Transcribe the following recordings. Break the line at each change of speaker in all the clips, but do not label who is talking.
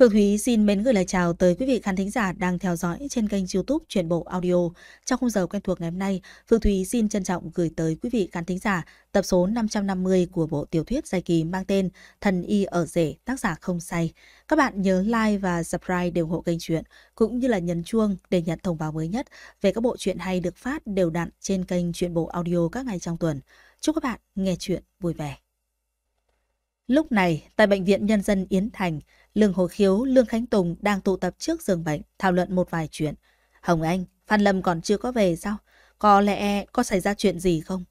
Hương Thúy xin mến gửi lời chào tới quý vị khán thính giả đang theo dõi trên kênh youtube Chuyển Bộ Audio. Trong khung giờ quen thuộc ngày hôm nay, Phương Thúy xin trân trọng gửi tới quý vị khán thính giả tập số 550 của bộ tiểu thuyết dài kỳ mang tên Thần Y ở rể tác giả không say. Các bạn nhớ like và subscribe để ủng hộ kênh truyện cũng như là nhấn chuông để nhận thông báo mới nhất về các bộ truyện hay được phát đều đặn trên kênh Truyện Bộ Audio các ngày trong tuần. Chúc các bạn nghe truyện vui vẻ. Lúc này, tại Bệnh viện Nhân dân Yến Thành, Lương Hồ Khiếu, Lương Khánh Tùng đang tụ tập trước giường bệnh thảo luận một vài chuyện. Hồng Anh, Phan Lâm còn chưa có về sao? Có lẽ có xảy ra chuyện gì không?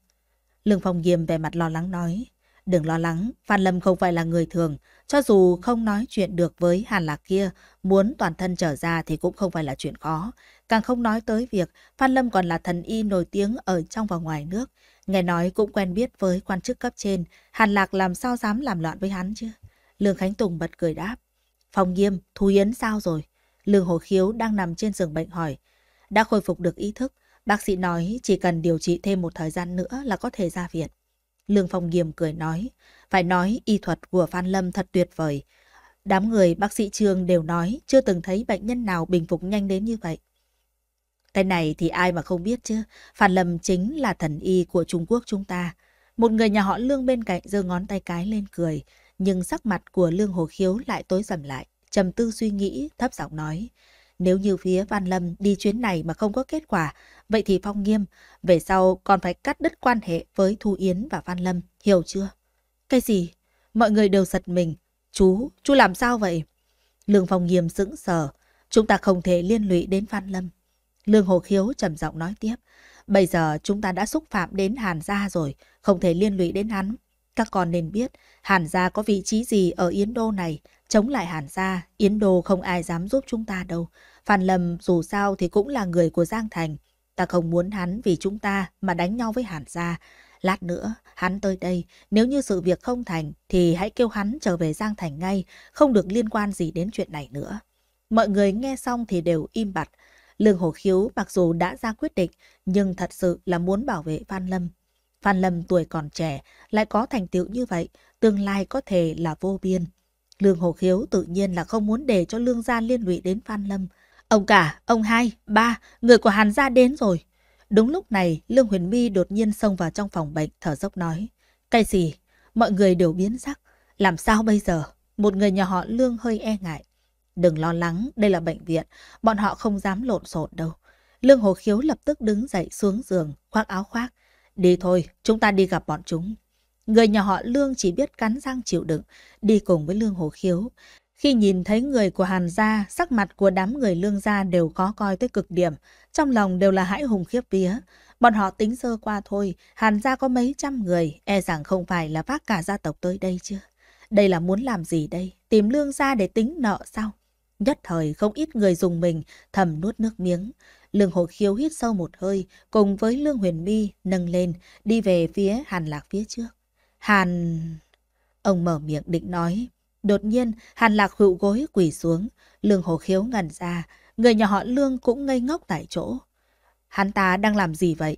Lương Phong Nghiêm về mặt lo lắng nói. Đừng lo lắng, Phan Lâm không phải là người thường. Cho dù không nói chuyện được với Hàn Lạc kia, muốn toàn thân trở ra thì cũng không phải là chuyện khó. Càng không nói tới việc Phan Lâm còn là thần y nổi tiếng ở trong và ngoài nước. Nghe nói cũng quen biết với quan chức cấp trên, Hàn Lạc làm sao dám làm loạn với hắn chứ? Lương Khánh Tùng bật cười đáp. Phong nghiêm, Thú Yến sao rồi? Lương Hồ Khiếu đang nằm trên giường bệnh hỏi. Đã khôi phục được ý thức, bác sĩ nói chỉ cần điều trị thêm một thời gian nữa là có thể ra viện. Lương Phong Nghiêm cười nói, phải nói y thuật của Phan Lâm thật tuyệt vời. Đám người bác sĩ trường đều nói chưa từng thấy bệnh nhân nào bình phục nhanh đến như vậy. Cái này thì ai mà không biết chứ, Phan Lâm chính là thần y của Trung Quốc chúng ta. Một người nhà họ Lương bên cạnh giơ ngón tay cái lên cười, nhưng sắc mặt của Lương Hồ Khiếu lại tối sầm lại, trầm tư suy nghĩ, thấp giọng nói. Nếu như phía Phan Lâm đi chuyến này mà không có kết quả, vậy thì Phong Nghiêm, về sau còn phải cắt đứt quan hệ với Thu Yến và Phan Lâm, hiểu chưa? Cái gì? Mọi người đều giật mình. Chú, chú làm sao vậy? Lương Phong Nghiêm sững sờ, chúng ta không thể liên lụy đến Phan Lâm. Lương Hồ Khiếu trầm giọng nói tiếp. Bây giờ chúng ta đã xúc phạm đến Hàn Gia rồi, không thể liên lụy đến hắn. Các con nên biết, Hàn Gia có vị trí gì ở Yến Đô này. Chống lại Hàn Gia, Yến Đô không ai dám giúp chúng ta đâu. Phan Lâm dù sao thì cũng là người của Giang Thành. Ta không muốn hắn vì chúng ta mà đánh nhau với Hàn Gia. Lát nữa, hắn tới đây, nếu như sự việc không thành thì hãy kêu hắn trở về Giang Thành ngay, không được liên quan gì đến chuyện này nữa. Mọi người nghe xong thì đều im bặt, Lương Hổ Khiếu mặc dù đã ra quyết định, nhưng thật sự là muốn bảo vệ Phan Lâm. Phan Lâm tuổi còn trẻ, lại có thành tựu như vậy, tương lai có thể là vô biên. Lương Hổ Khiếu tự nhiên là không muốn để cho Lương Gia liên lụy đến Phan Lâm. Ông cả, ông hai, ba, người của Hàn Gia đến rồi. Đúng lúc này, Lương Huyền My đột nhiên xông vào trong phòng bệnh, thở dốc nói. Cái gì? Mọi người đều biến sắc. Làm sao bây giờ? Một người nhà họ Lương hơi e ngại. Đừng lo lắng, đây là bệnh viện. Bọn họ không dám lộn xộn đâu. Lương Hồ Khiếu lập tức đứng dậy xuống giường, khoác áo khoác. Đi thôi, chúng ta đi gặp bọn chúng. Người nhà họ Lương chỉ biết cắn răng chịu đựng, đi cùng với Lương Hồ Khiếu. Khi nhìn thấy người của Hàn Gia, sắc mặt của đám người Lương Gia đều khó coi tới cực điểm. Trong lòng đều là hãi hùng khiếp vía. Bọn họ tính sơ qua thôi, Hàn Gia có mấy trăm người, e rằng không phải là vác cả gia tộc tới đây chứ Đây là muốn làm gì đây? Tìm Lương Gia để tính nợ sao? Nhất thời không ít người dùng mình, thầm nuốt nước miếng. Lương Hồ Khiếu hít sâu một hơi, cùng với Lương Huyền Mi nâng lên, đi về phía Hàn Lạc phía trước. Hàn... Ông mở miệng định nói. Đột nhiên, Hàn Lạc hữu gối quỳ xuống. Lương Hồ Khiếu ngần ra, người nhà họ Lương cũng ngây ngốc tại chỗ. Hắn ta đang làm gì vậy?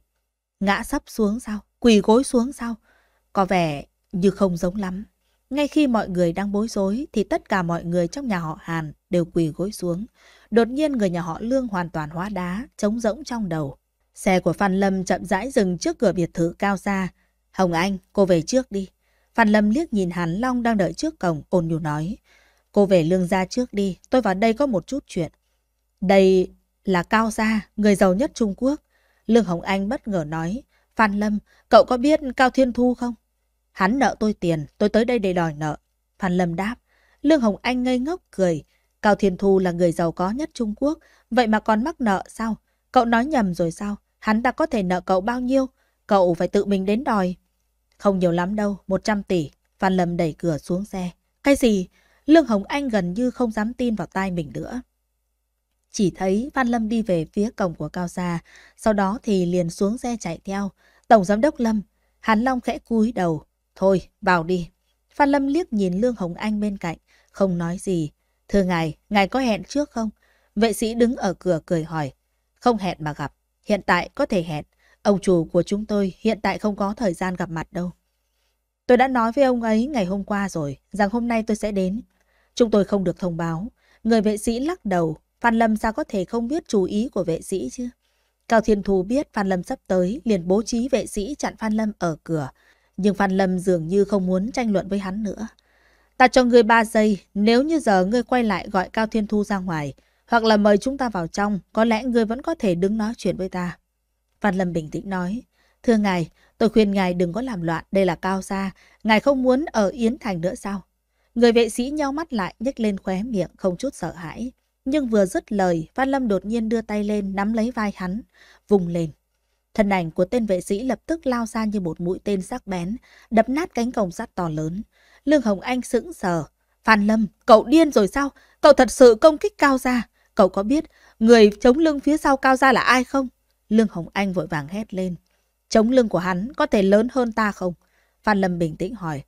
Ngã sắp xuống sao? Quỳ gối xuống sao? Có vẻ như không giống lắm. Ngay khi mọi người đang bối rối thì tất cả mọi người trong nhà họ Hàn đều quỳ gối xuống. Đột nhiên người nhà họ Lương hoàn toàn hóa đá, trống rỗng trong đầu. Xe của Phan Lâm chậm rãi dừng trước cửa biệt thự cao xa. Hồng Anh, cô về trước đi. Phan Lâm liếc nhìn Hàn Long đang đợi trước cổng, ôn nhu nói. Cô về lương gia trước đi, tôi vào đây có một chút chuyện. Đây là Cao Gia, người giàu nhất Trung Quốc. Lương Hồng Anh bất ngờ nói. Phan Lâm, cậu có biết Cao Thiên Thu không? Hắn nợ tôi tiền, tôi tới đây để đòi nợ. Phan Lâm đáp. Lương Hồng Anh ngây ngốc cười. Cao Thiên Thu là người giàu có nhất Trung Quốc, vậy mà còn mắc nợ sao? Cậu nói nhầm rồi sao? Hắn ta có thể nợ cậu bao nhiêu? Cậu phải tự mình đến đòi. Không nhiều lắm đâu, 100 tỷ. Phan Lâm đẩy cửa xuống xe. Cái gì? Lương Hồng Anh gần như không dám tin vào tai mình nữa. Chỉ thấy Phan Lâm đi về phía cổng của Cao Gia, sau đó thì liền xuống xe chạy theo. Tổng giám đốc Lâm, Hàn Long khẽ cúi đầu. Thôi, vào đi. Phan Lâm liếc nhìn Lương Hồng Anh bên cạnh, không nói gì. Thưa ngài, ngài có hẹn trước không? Vệ sĩ đứng ở cửa cười hỏi. Không hẹn mà gặp. Hiện tại có thể hẹn. Ông chủ của chúng tôi hiện tại không có thời gian gặp mặt đâu. Tôi đã nói với ông ấy ngày hôm qua rồi, rằng hôm nay tôi sẽ đến. Chúng tôi không được thông báo. Người vệ sĩ lắc đầu, Phan Lâm sao có thể không biết chú ý của vệ sĩ chứ? Cao Thiên thu biết Phan Lâm sắp tới, liền bố trí vệ sĩ chặn Phan Lâm ở cửa. Nhưng Phan Lâm dường như không muốn tranh luận với hắn nữa. Ta cho ngươi 3 giây, nếu như giờ ngươi quay lại gọi Cao Thiên Thu ra ngoài, hoặc là mời chúng ta vào trong, có lẽ ngươi vẫn có thể đứng nói chuyện với ta. Phan Lâm bình tĩnh nói, thưa ngài, tôi khuyên ngài đừng có làm loạn, đây là Cao Gia, ngài không muốn ở Yến Thành nữa sao? Người vệ sĩ nhau mắt lại, nhếch lên khóe miệng, không chút sợ hãi. Nhưng vừa dứt lời, Phan Lâm đột nhiên đưa tay lên, nắm lấy vai hắn, vùng lên. Thân ảnh của tên vệ sĩ lập tức lao ra như một mũi tên sắc bén, đập nát cánh cổng sắt to lớn. Lương Hồng Anh sững sờ. Phan Lâm, cậu điên rồi sao? Cậu thật sự công kích Cao Gia. Cậu có biết người chống lưng phía sau Cao Gia là ai không? Lương Hồng Anh vội vàng hét lên. Chống lưng của hắn có thể lớn hơn ta không? Phan Lâm bình tĩnh hỏi.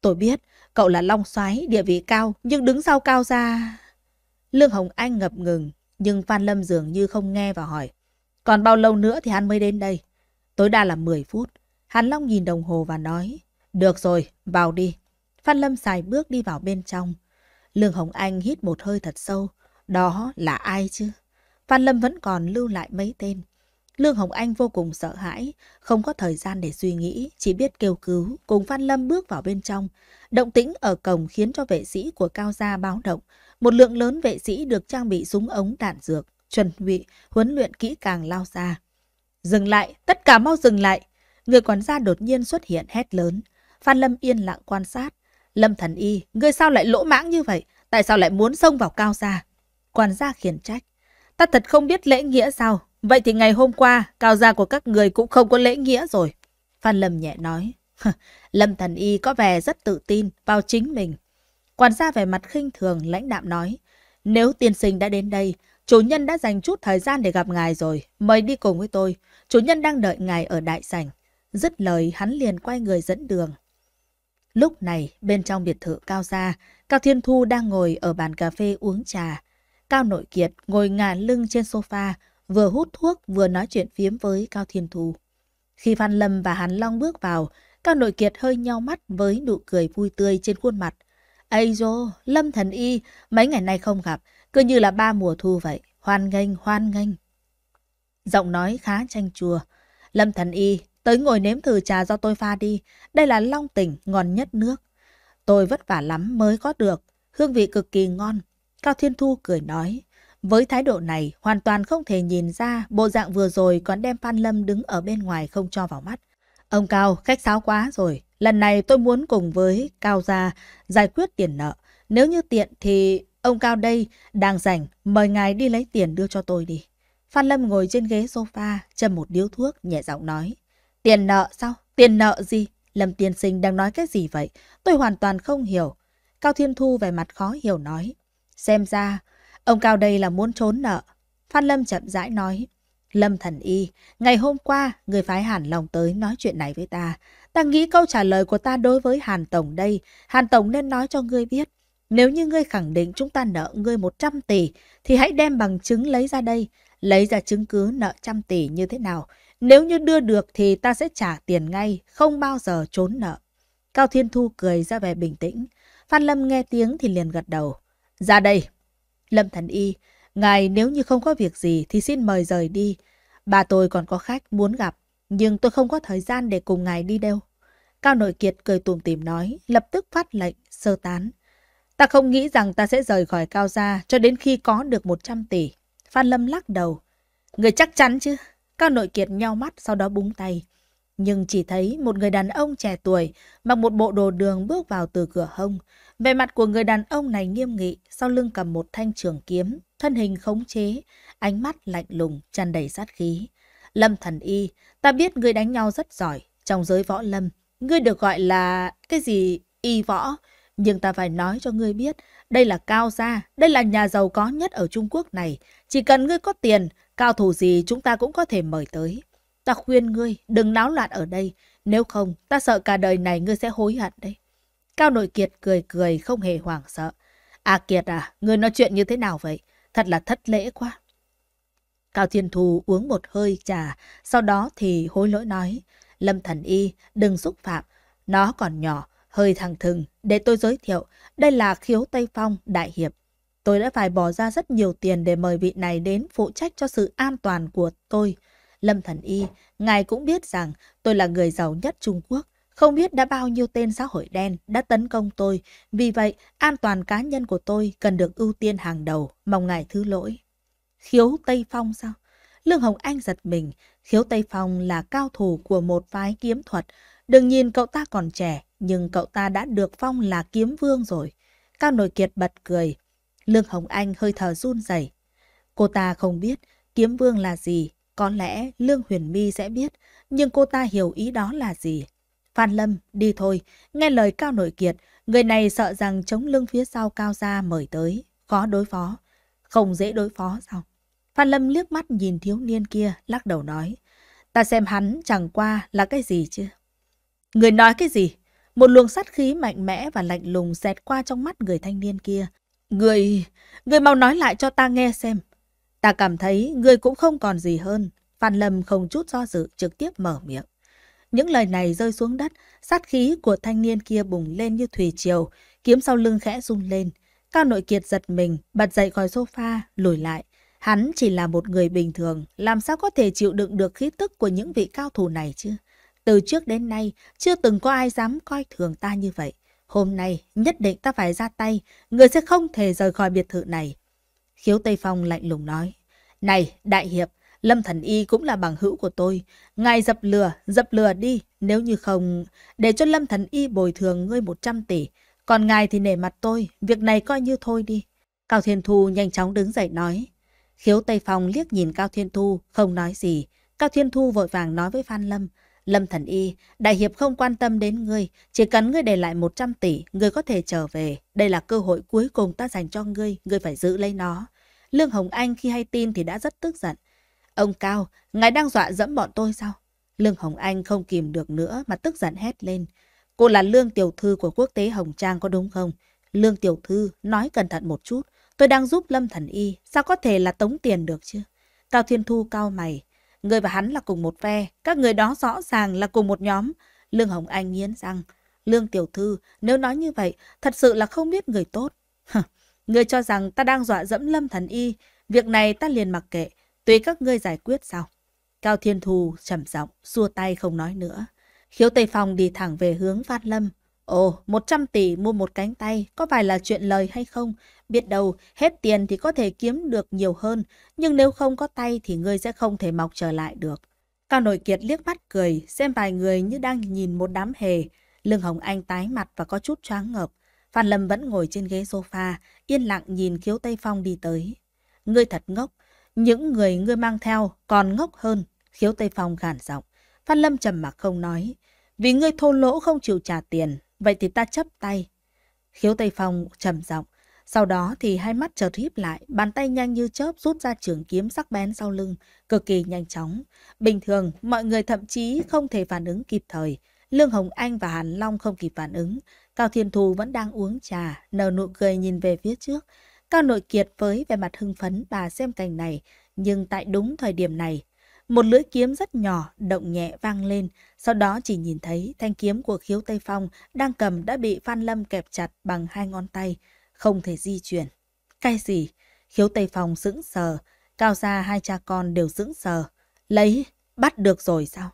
Tôi biết, cậu là Long Soái địa vị cao, nhưng đứng sau Cao Gia... Lương Hồng Anh ngập ngừng, nhưng Phan Lâm dường như không nghe và hỏi. Còn bao lâu nữa thì hắn mới đến đây? Tối đa là 10 phút. Hắn Long nhìn đồng hồ và nói. Được rồi, vào đi. Phan Lâm xài bước đi vào bên trong. Lương Hồng Anh hít một hơi thật sâu. Đó là ai chứ? Phan Lâm vẫn còn lưu lại mấy tên. Lương Hồng Anh vô cùng sợ hãi, không có thời gian để suy nghĩ, chỉ biết kêu cứu, cùng Phan Lâm bước vào bên trong. Động tĩnh ở cổng khiến cho vệ sĩ của Cao Gia báo động. Một lượng lớn vệ sĩ được trang bị súng ống đạn dược, chuẩn bị, huấn luyện kỹ càng lao ra. Dừng lại, tất cả mau dừng lại! Người quản gia đột nhiên xuất hiện hét lớn. Phan Lâm yên lặng quan sát, Lâm Thần Y, ngươi sao lại lỗ mãng như vậy? Tại sao lại muốn xông vào cao gia? Quan gia khiển trách. Ta thật không biết lễ nghĩa sao? Vậy thì ngày hôm qua, cao gia của các người cũng không có lễ nghĩa rồi. Phan Lâm nhẹ nói. Lâm Thần Y có vẻ rất tự tin vào chính mình. Quản gia vẻ mặt khinh thường lãnh đạm nói. Nếu tiên sinh đã đến đây, chủ nhân đã dành chút thời gian để gặp ngài rồi. Mời đi cùng với tôi. Chủ nhân đang đợi ngài ở đại sảnh. Dứt lời hắn liền quay người dẫn đường. Lúc này, bên trong biệt thự Cao Gia, Cao Thiên Thu đang ngồi ở bàn cà phê uống trà. Cao Nội Kiệt ngồi ngả lưng trên sofa, vừa hút thuốc vừa nói chuyện phiếm với Cao Thiên Thu. Khi Phan Lâm và Hàn Long bước vào, Cao Nội Kiệt hơi nheo mắt với nụ cười vui tươi trên khuôn mặt. Ây dô, Lâm Thần Y, mấy ngày nay không gặp, cứ như là ba mùa thu vậy, hoan nghênh, hoan nghênh. Giọng nói khá chanh chua. Lâm Thần Y Tới ngồi nếm thử trà do tôi pha đi. Đây là long tỉnh ngon nhất nước. Tôi vất vả lắm mới có được. Hương vị cực kỳ ngon. Cao Thiên Thu cười nói. Với thái độ này, hoàn toàn không thể nhìn ra bộ dạng vừa rồi còn đem Phan Lâm đứng ở bên ngoài không cho vào mắt. Ông Cao, khách sáo quá rồi. Lần này tôi muốn cùng với Cao gia giải quyết tiền nợ. Nếu như tiện thì ông Cao đây đang rảnh, mời ngài đi lấy tiền đưa cho tôi đi. Phan Lâm ngồi trên ghế sofa, châm một điếu thuốc, nhẹ giọng nói. Tiền nợ sao? Tiền nợ gì? Lâm tiên sinh đang nói cái gì vậy? Tôi hoàn toàn không hiểu. Cao Thiên Thu về mặt khó hiểu nói. Xem ra, ông Cao đây là muốn trốn nợ. Phan Lâm chậm rãi nói. Lâm thần y, ngày hôm qua, người phái Hàn Long tới nói chuyện này với ta. Ta nghĩ câu trả lời của ta đối với Hàn Tổng đây, Hàn Tổng nên nói cho ngươi biết. Nếu như ngươi khẳng định chúng ta nợ ngươi 100 tỷ, thì hãy đem bằng chứng lấy ra đây. Lấy ra chứng cứ nợ trăm tỷ như thế nào? Nếu như đưa được thì ta sẽ trả tiền ngay, không bao giờ trốn nợ. Cao Thiên Thu cười ra vẻ bình tĩnh. Phan Lâm nghe tiếng thì liền gật đầu. Ra đây. Lâm Thần Y, ngài nếu như không có việc gì thì xin mời rời đi. Bà tôi còn có khách muốn gặp, nhưng tôi không có thời gian để cùng ngài đi đâu. Cao Nội Kiệt cười tùm tìm nói, lập tức phát lệnh, sơ tán. Ta không nghĩ rằng ta sẽ rời khỏi Cao Gia cho đến khi có được 100 tỷ. Phan Lâm lắc đầu. Người chắc chắn chứ? cao nội kiệt nhau mắt sau đó búng tay. Nhưng chỉ thấy một người đàn ông trẻ tuổi mặc một bộ đồ đường bước vào từ cửa hông. Về mặt của người đàn ông này nghiêm nghị, sau lưng cầm một thanh trường kiếm, thân hình khống chế, ánh mắt lạnh lùng, tràn đầy sát khí. Lâm thần y, ta biết ngươi đánh nhau rất giỏi, trong giới võ lâm, ngươi được gọi là cái gì y võ, nhưng ta phải nói cho ngươi biết, đây là cao gia, đây là nhà giàu có nhất ở Trung Quốc này. Chỉ cần ngươi có tiền, Cao thủ gì chúng ta cũng có thể mời tới. Ta khuyên ngươi đừng náo loạn ở đây, nếu không ta sợ cả đời này ngươi sẽ hối hận đấy. Cao nội kiệt cười cười không hề hoảng sợ. À Kiệt à, ngươi nói chuyện như thế nào vậy? Thật là thất lễ quá. Cao Thiên Thù uống một hơi trà, sau đó thì hối lỗi nói. Lâm Thần Y, đừng xúc phạm, nó còn nhỏ, hơi thằng thừng, để tôi giới thiệu. Đây là khiếu Tây Phong, đại hiệp, Tôi đã phải bỏ ra rất nhiều tiền để mời vị này đến phụ trách cho sự an toàn của tôi. Lâm Thần Y, ngài cũng biết rằng tôi là người giàu nhất Trung Quốc. Không biết đã bao nhiêu tên xã hội đen đã tấn công tôi. Vì vậy, an toàn cá nhân của tôi cần được ưu tiên hàng đầu. Mong ngài thứ lỗi. Khiếu Tây Phong sao? Lương Hồng Anh giật mình. Khiếu Tây Phong là cao thủ của một phái kiếm thuật. Đừng nhìn cậu ta còn trẻ, nhưng cậu ta đã được phong là kiếm vương rồi. Cao Nội Kiệt bật cười, Lương Hồng Anh hơi thở run rẩy. Cô ta không biết kiếm vương là gì, có lẽ Lương Huyền My sẽ biết, nhưng cô ta hiểu ý đó là gì. Phan Lâm, đi thôi, nghe lời Cao Nội Kiệt, người này sợ rằng chống lưng phía sau Cao Gia mời tới, khó đối phó. Không dễ đối phó sao? Phan Lâm liếc mắt nhìn thiếu niên kia, lắc đầu nói. Ta xem hắn chẳng qua là cái gì chứ? Người nói cái gì? Một luồng sát khí mạnh mẽ và lạnh lùng xẹt qua trong mắt người thanh niên kia. Người, người mau nói lại cho ta nghe xem. Ta cảm thấy người cũng không còn gì hơn. Phan Lâm không chút do dự trực tiếp mở miệng. Những lời này rơi xuống đất, sát khí của thanh niên kia bùng lên như thủy triều, kiếm sau lưng khẽ rung lên. Cao nội kiệt giật mình, bật dậy khỏi sofa, lùi lại. Hắn chỉ là một người bình thường, làm sao có thể chịu đựng được khí tức của những vị cao thủ này chứ? Từ trước đến nay, chưa từng có ai dám coi thường ta như vậy. Hôm nay nhất định ta phải ra tay, người sẽ không thể rời khỏi biệt thự này. Khiếu Tây Phong lạnh lùng nói. Này, đại hiệp, Lâm Thần Y cũng là bằng hữu của tôi. Ngài dập lừa, dập lừa đi, nếu như không, để cho Lâm Thần Y bồi thường ngươi 100 tỷ. Còn ngài thì nể mặt tôi, việc này coi như thôi đi. Cao Thiên Thu nhanh chóng đứng dậy nói. Khiếu Tây Phong liếc nhìn Cao Thiên Thu, không nói gì. Cao Thiên Thu vội vàng nói với Phan Lâm. Lâm Thần Y, đại hiệp không quan tâm đến ngươi, chỉ cần ngươi để lại 100 tỷ, ngươi có thể trở về. Đây là cơ hội cuối cùng ta dành cho ngươi, ngươi phải giữ lấy nó. Lương Hồng Anh khi hay tin thì đã rất tức giận. Ông Cao, ngài đang dọa dẫm bọn tôi sao? Lương Hồng Anh không kìm được nữa mà tức giận hét lên. Cô là Lương Tiểu Thư của quốc tế Hồng Trang có đúng không? Lương Tiểu Thư, nói cẩn thận một chút. Tôi đang giúp Lâm Thần Y, sao có thể là tống tiền được chứ? Cao Thiên Thu cao mày, Người và hắn là cùng một phe, các người đó rõ ràng là cùng một nhóm. Lương Hồng Anh nghiến răng. Lương Tiểu Thư, nếu nói như vậy, thật sự là không biết người tốt. người cho rằng ta đang dọa dẫm lâm thần y, việc này ta liền mặc kệ, tùy các ngươi giải quyết sau. Cao Thiên Thù trầm giọng, xua tay không nói nữa. Khiếu Tây Phong đi thẳng về hướng Phan Lâm. Ồ, 100 tỷ mua một cánh tay, có phải là chuyện lời hay không? Biết đâu, hết tiền thì có thể kiếm được nhiều hơn, nhưng nếu không có tay thì ngươi sẽ không thể mọc trở lại được. Cao Nội Kiệt liếc mắt cười, xem vài người như đang nhìn một đám hề. Lương Hồng Anh tái mặt và có chút choáng ngợp. Phan Lâm vẫn ngồi trên ghế sofa, yên lặng nhìn khiếu Tây Phong đi tới. Ngươi thật ngốc, những người ngươi mang theo còn ngốc hơn, khiếu Tây Phong gàn giọng. Phan Lâm trầm mặc không nói, vì ngươi thô lỗ không chịu trả tiền, Vậy thì ta chấp tay. Khiếu Tây Phong trầm giọng, sau đó thì hai mắt chợt híp lại, bàn tay nhanh như chớp rút ra trường kiếm sắc bén sau lưng, cực kỳ nhanh chóng. Bình thường, mọi người thậm chí không thể phản ứng kịp thời. Lương Hồng Anh và Hàn Long không kịp phản ứng. Cao Thiên Thù vẫn đang uống trà, nở nụ cười nhìn về phía trước. Cao Nội Kiệt với vẻ mặt hưng phấn bà xem cảnh này, nhưng tại đúng thời điểm này, một lưỡi kiếm rất nhỏ, động nhẹ vang lên, sau đó chỉ nhìn thấy thanh kiếm của khiếu Tây Phong đang cầm đã bị Phan Lâm kẹp chặt bằng hai ngón tay, không thể di chuyển. Cái gì? Khiếu Tây Phong sững sờ, cao gia hai cha con đều sững sờ. Lấy, bắt được rồi sao?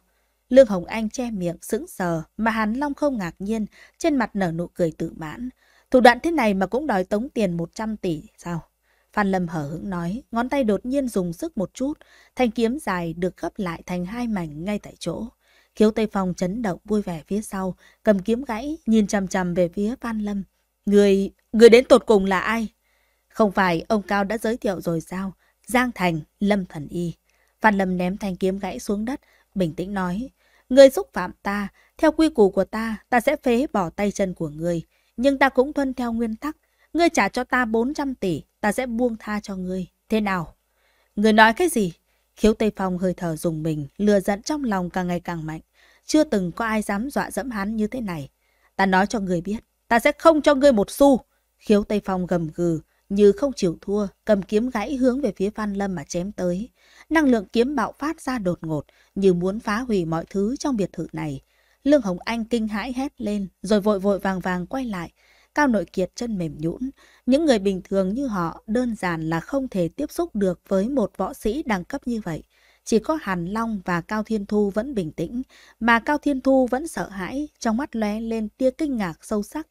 Lương Hồng Anh che miệng sững sờ mà Hàn Long không ngạc nhiên, trên mặt nở nụ cười tự mãn. Thủ đoạn thế này mà cũng đòi tống tiền 100 tỷ sao? Phan Lâm hở hững nói, ngón tay đột nhiên dùng sức một chút, thanh kiếm dài được gấp lại thành hai mảnh ngay tại chỗ. Khiếu Tây Phong chấn động vui vẻ phía sau, cầm kiếm gãy, nhìn chằm chằm về phía Phan Lâm. Người, người đến tột cùng là ai? Không phải ông Cao đã giới thiệu rồi sao? Giang Thành, Lâm Thần Y. Phan Lâm ném thanh kiếm gãy xuống đất, bình tĩnh nói. Người xúc phạm ta, theo quy củ của ta, ta sẽ phế bỏ tay chân của người. Nhưng ta cũng tuân theo nguyên tắc. Ngươi trả cho ta 400 tỷ, ta sẽ buông tha cho ngươi. Thế nào? Ngươi nói cái gì? Khiếu Tây Phong hơi thở dùng mình, lừa giận trong lòng càng ngày càng mạnh. Chưa từng có ai dám dọa dẫm hắn như thế này. Ta nói cho ngươi biết, ta sẽ không cho ngươi một xu. Khiếu Tây Phong gầm gừ, như không chịu thua, cầm kiếm gãy hướng về phía Phan Lâm mà chém tới. Năng lượng kiếm bạo phát ra đột ngột, như muốn phá hủy mọi thứ trong biệt thự này. Lương Hồng Anh kinh hãi hét lên, rồi vội vội vàng vàng quay lại. Cao Nội Kiệt chân mềm nhũn, những người bình thường như họ đơn giản là không thể tiếp xúc được với một võ sĩ đẳng cấp như vậy. Chỉ có Hàn Long và Cao Thiên Thu vẫn bình tĩnh, mà Cao Thiên Thu vẫn sợ hãi, trong mắt lóe lên tia kinh ngạc sâu sắc.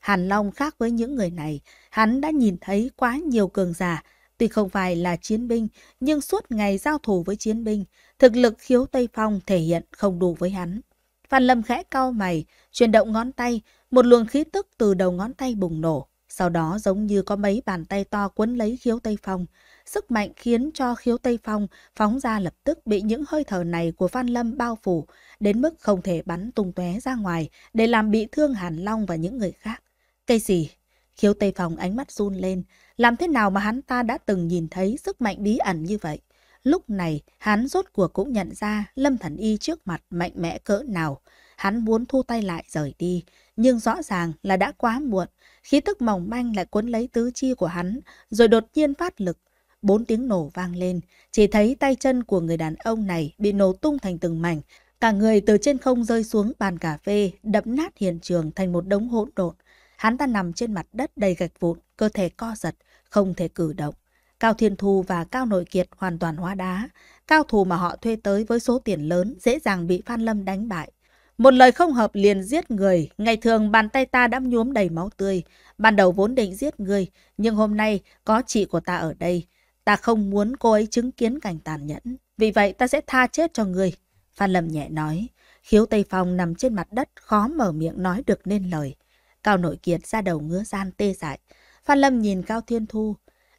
Hàn Long khác với những người này, hắn đã nhìn thấy quá nhiều cường giả, tuy không phải là chiến binh, nhưng suốt ngày giao thủ với chiến binh, thực lực khiếu Tây Phong thể hiện không đủ với hắn. Phan Lâm khẽ cau mày, chuyển động ngón tay, một luồng khí tức từ đầu ngón tay bùng nổ. Sau đó giống như có mấy bàn tay to quấn lấy khiếu Tây Phong. Sức mạnh khiến cho khiếu Tây Phong phóng ra lập tức bị những hơi thở này của Phan Lâm bao phủ, đến mức không thể bắn tung tóe ra ngoài để làm bị thương Hàn Long và những người khác. Cây gì? Khiếu Tây Phong ánh mắt run lên. Làm thế nào mà hắn ta đã từng nhìn thấy sức mạnh bí ẩn như vậy? Lúc này, hắn rốt cuộc cũng nhận ra Lâm Thần Y trước mặt mạnh mẽ cỡ nào. Hắn muốn thu tay lại rời đi, nhưng rõ ràng là đã quá muộn. Khí tức mỏng manh lại cuốn lấy tứ chi của hắn, rồi đột nhiên phát lực. Bốn tiếng nổ vang lên, chỉ thấy tay chân của người đàn ông này bị nổ tung thành từng mảnh. Cả người từ trên không rơi xuống bàn cà phê, đập nát hiện trường thành một đống hỗn độn. Hắn ta nằm trên mặt đất đầy gạch vụn, cơ thể co giật, không thể cử động. Cao Thiên Thu và Cao Nội Kiệt hoàn toàn hóa đá. Cao thủ mà họ thuê tới với số tiền lớn dễ dàng bị Phan Lâm đánh bại. Một lời không hợp liền giết người, ngày thường bàn tay ta đã nhuốm đầy máu tươi. Ban đầu vốn định giết người, nhưng hôm nay có chị của ta ở đây. Ta không muốn cô ấy chứng kiến cảnh tàn nhẫn, vì vậy ta sẽ tha chết cho người. Phan Lâm nhẹ nói, khiếu Tây Phong nằm trên mặt đất khó mở miệng nói được nên lời. Cao Nội Kiệt ra đầu ngứa gian tê dại. Phan Lâm nhìn Cao Thiên Thu,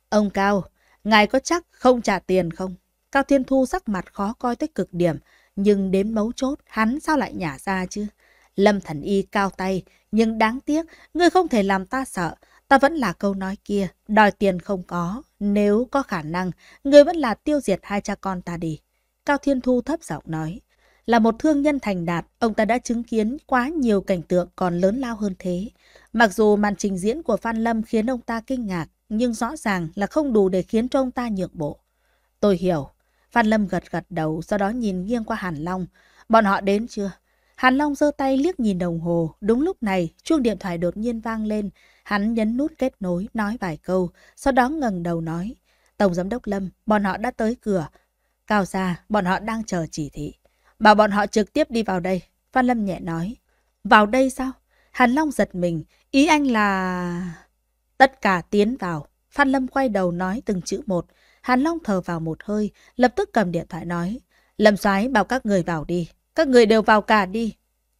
Ông Cao, ngài có chắc không trả tiền không? Cao Thiên Thu sắc mặt khó coi tới cực điểm, nhưng đến mấu chốt hắn sao lại nhả ra chứ? Lâm Thần Y cao tay, nhưng đáng tiếc, ngươi không thể làm ta sợ. Ta vẫn là câu nói kia, đòi tiền không có, nếu có khả năng, ngươi vẫn là tiêu diệt hai cha con ta đi. Cao Thiên Thu thấp giọng nói, là một thương nhân thành đạt, ông ta đã chứng kiến quá nhiều cảnh tượng còn lớn lao hơn thế. Mặc dù màn trình diễn của Phan Lâm khiến ông ta kinh ngạc, nhưng rõ ràng là không đủ để khiến cho ông ta nhượng bộ. Tôi hiểu. Phan Lâm gật gật đầu, sau đó nhìn nghiêng qua Hàn Long. Bọn họ đến chưa? Hàn Long giơ tay liếc nhìn đồng hồ. Đúng lúc này, chuông điện thoại đột nhiên vang lên. Hắn nhấn nút kết nối, nói vài câu, sau đó ngẩng đầu nói. Tổng giám đốc Lâm, bọn họ đã tới cửa. Cao ra, bọn họ đang chờ chỉ thị. Bảo bọn họ trực tiếp đi vào đây. Phan Lâm nhẹ nói. Vào đây sao? Hàn Long giật mình. Ý anh là... Tất cả tiến vào. Phan Lâm quay đầu nói từng chữ một. Hàn Long thở vào một hơi, lập tức cầm điện thoại nói. Lâm Soái bảo các người vào đi. Các người đều vào cả đi.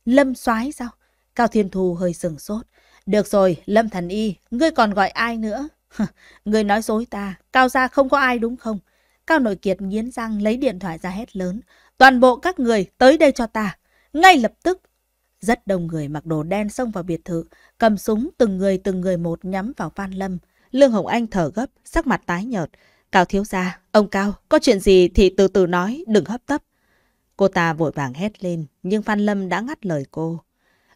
Lâm Soái sao? Cao Thiên Thù hơi sừng sốt. Được rồi, Lâm Thần Y, ngươi còn gọi ai nữa? ngươi nói dối ta, Cao gia không có ai đúng không? Cao Nội Kiệt nghiến răng lấy điện thoại ra hét lớn. Toàn bộ các người tới đây cho ta. Ngay lập tức, rất đông người mặc đồ đen xông vào biệt thự, cầm súng từng người từng người một nhắm vào Phan Lâm. Lương Hồng Anh thở gấp, sắc mặt tái nhợt. Cao thiếu gia, ông Cao, có chuyện gì thì từ từ nói, đừng hấp tấp. Cô ta vội vàng hét lên, nhưng Phan Lâm đã ngắt lời cô.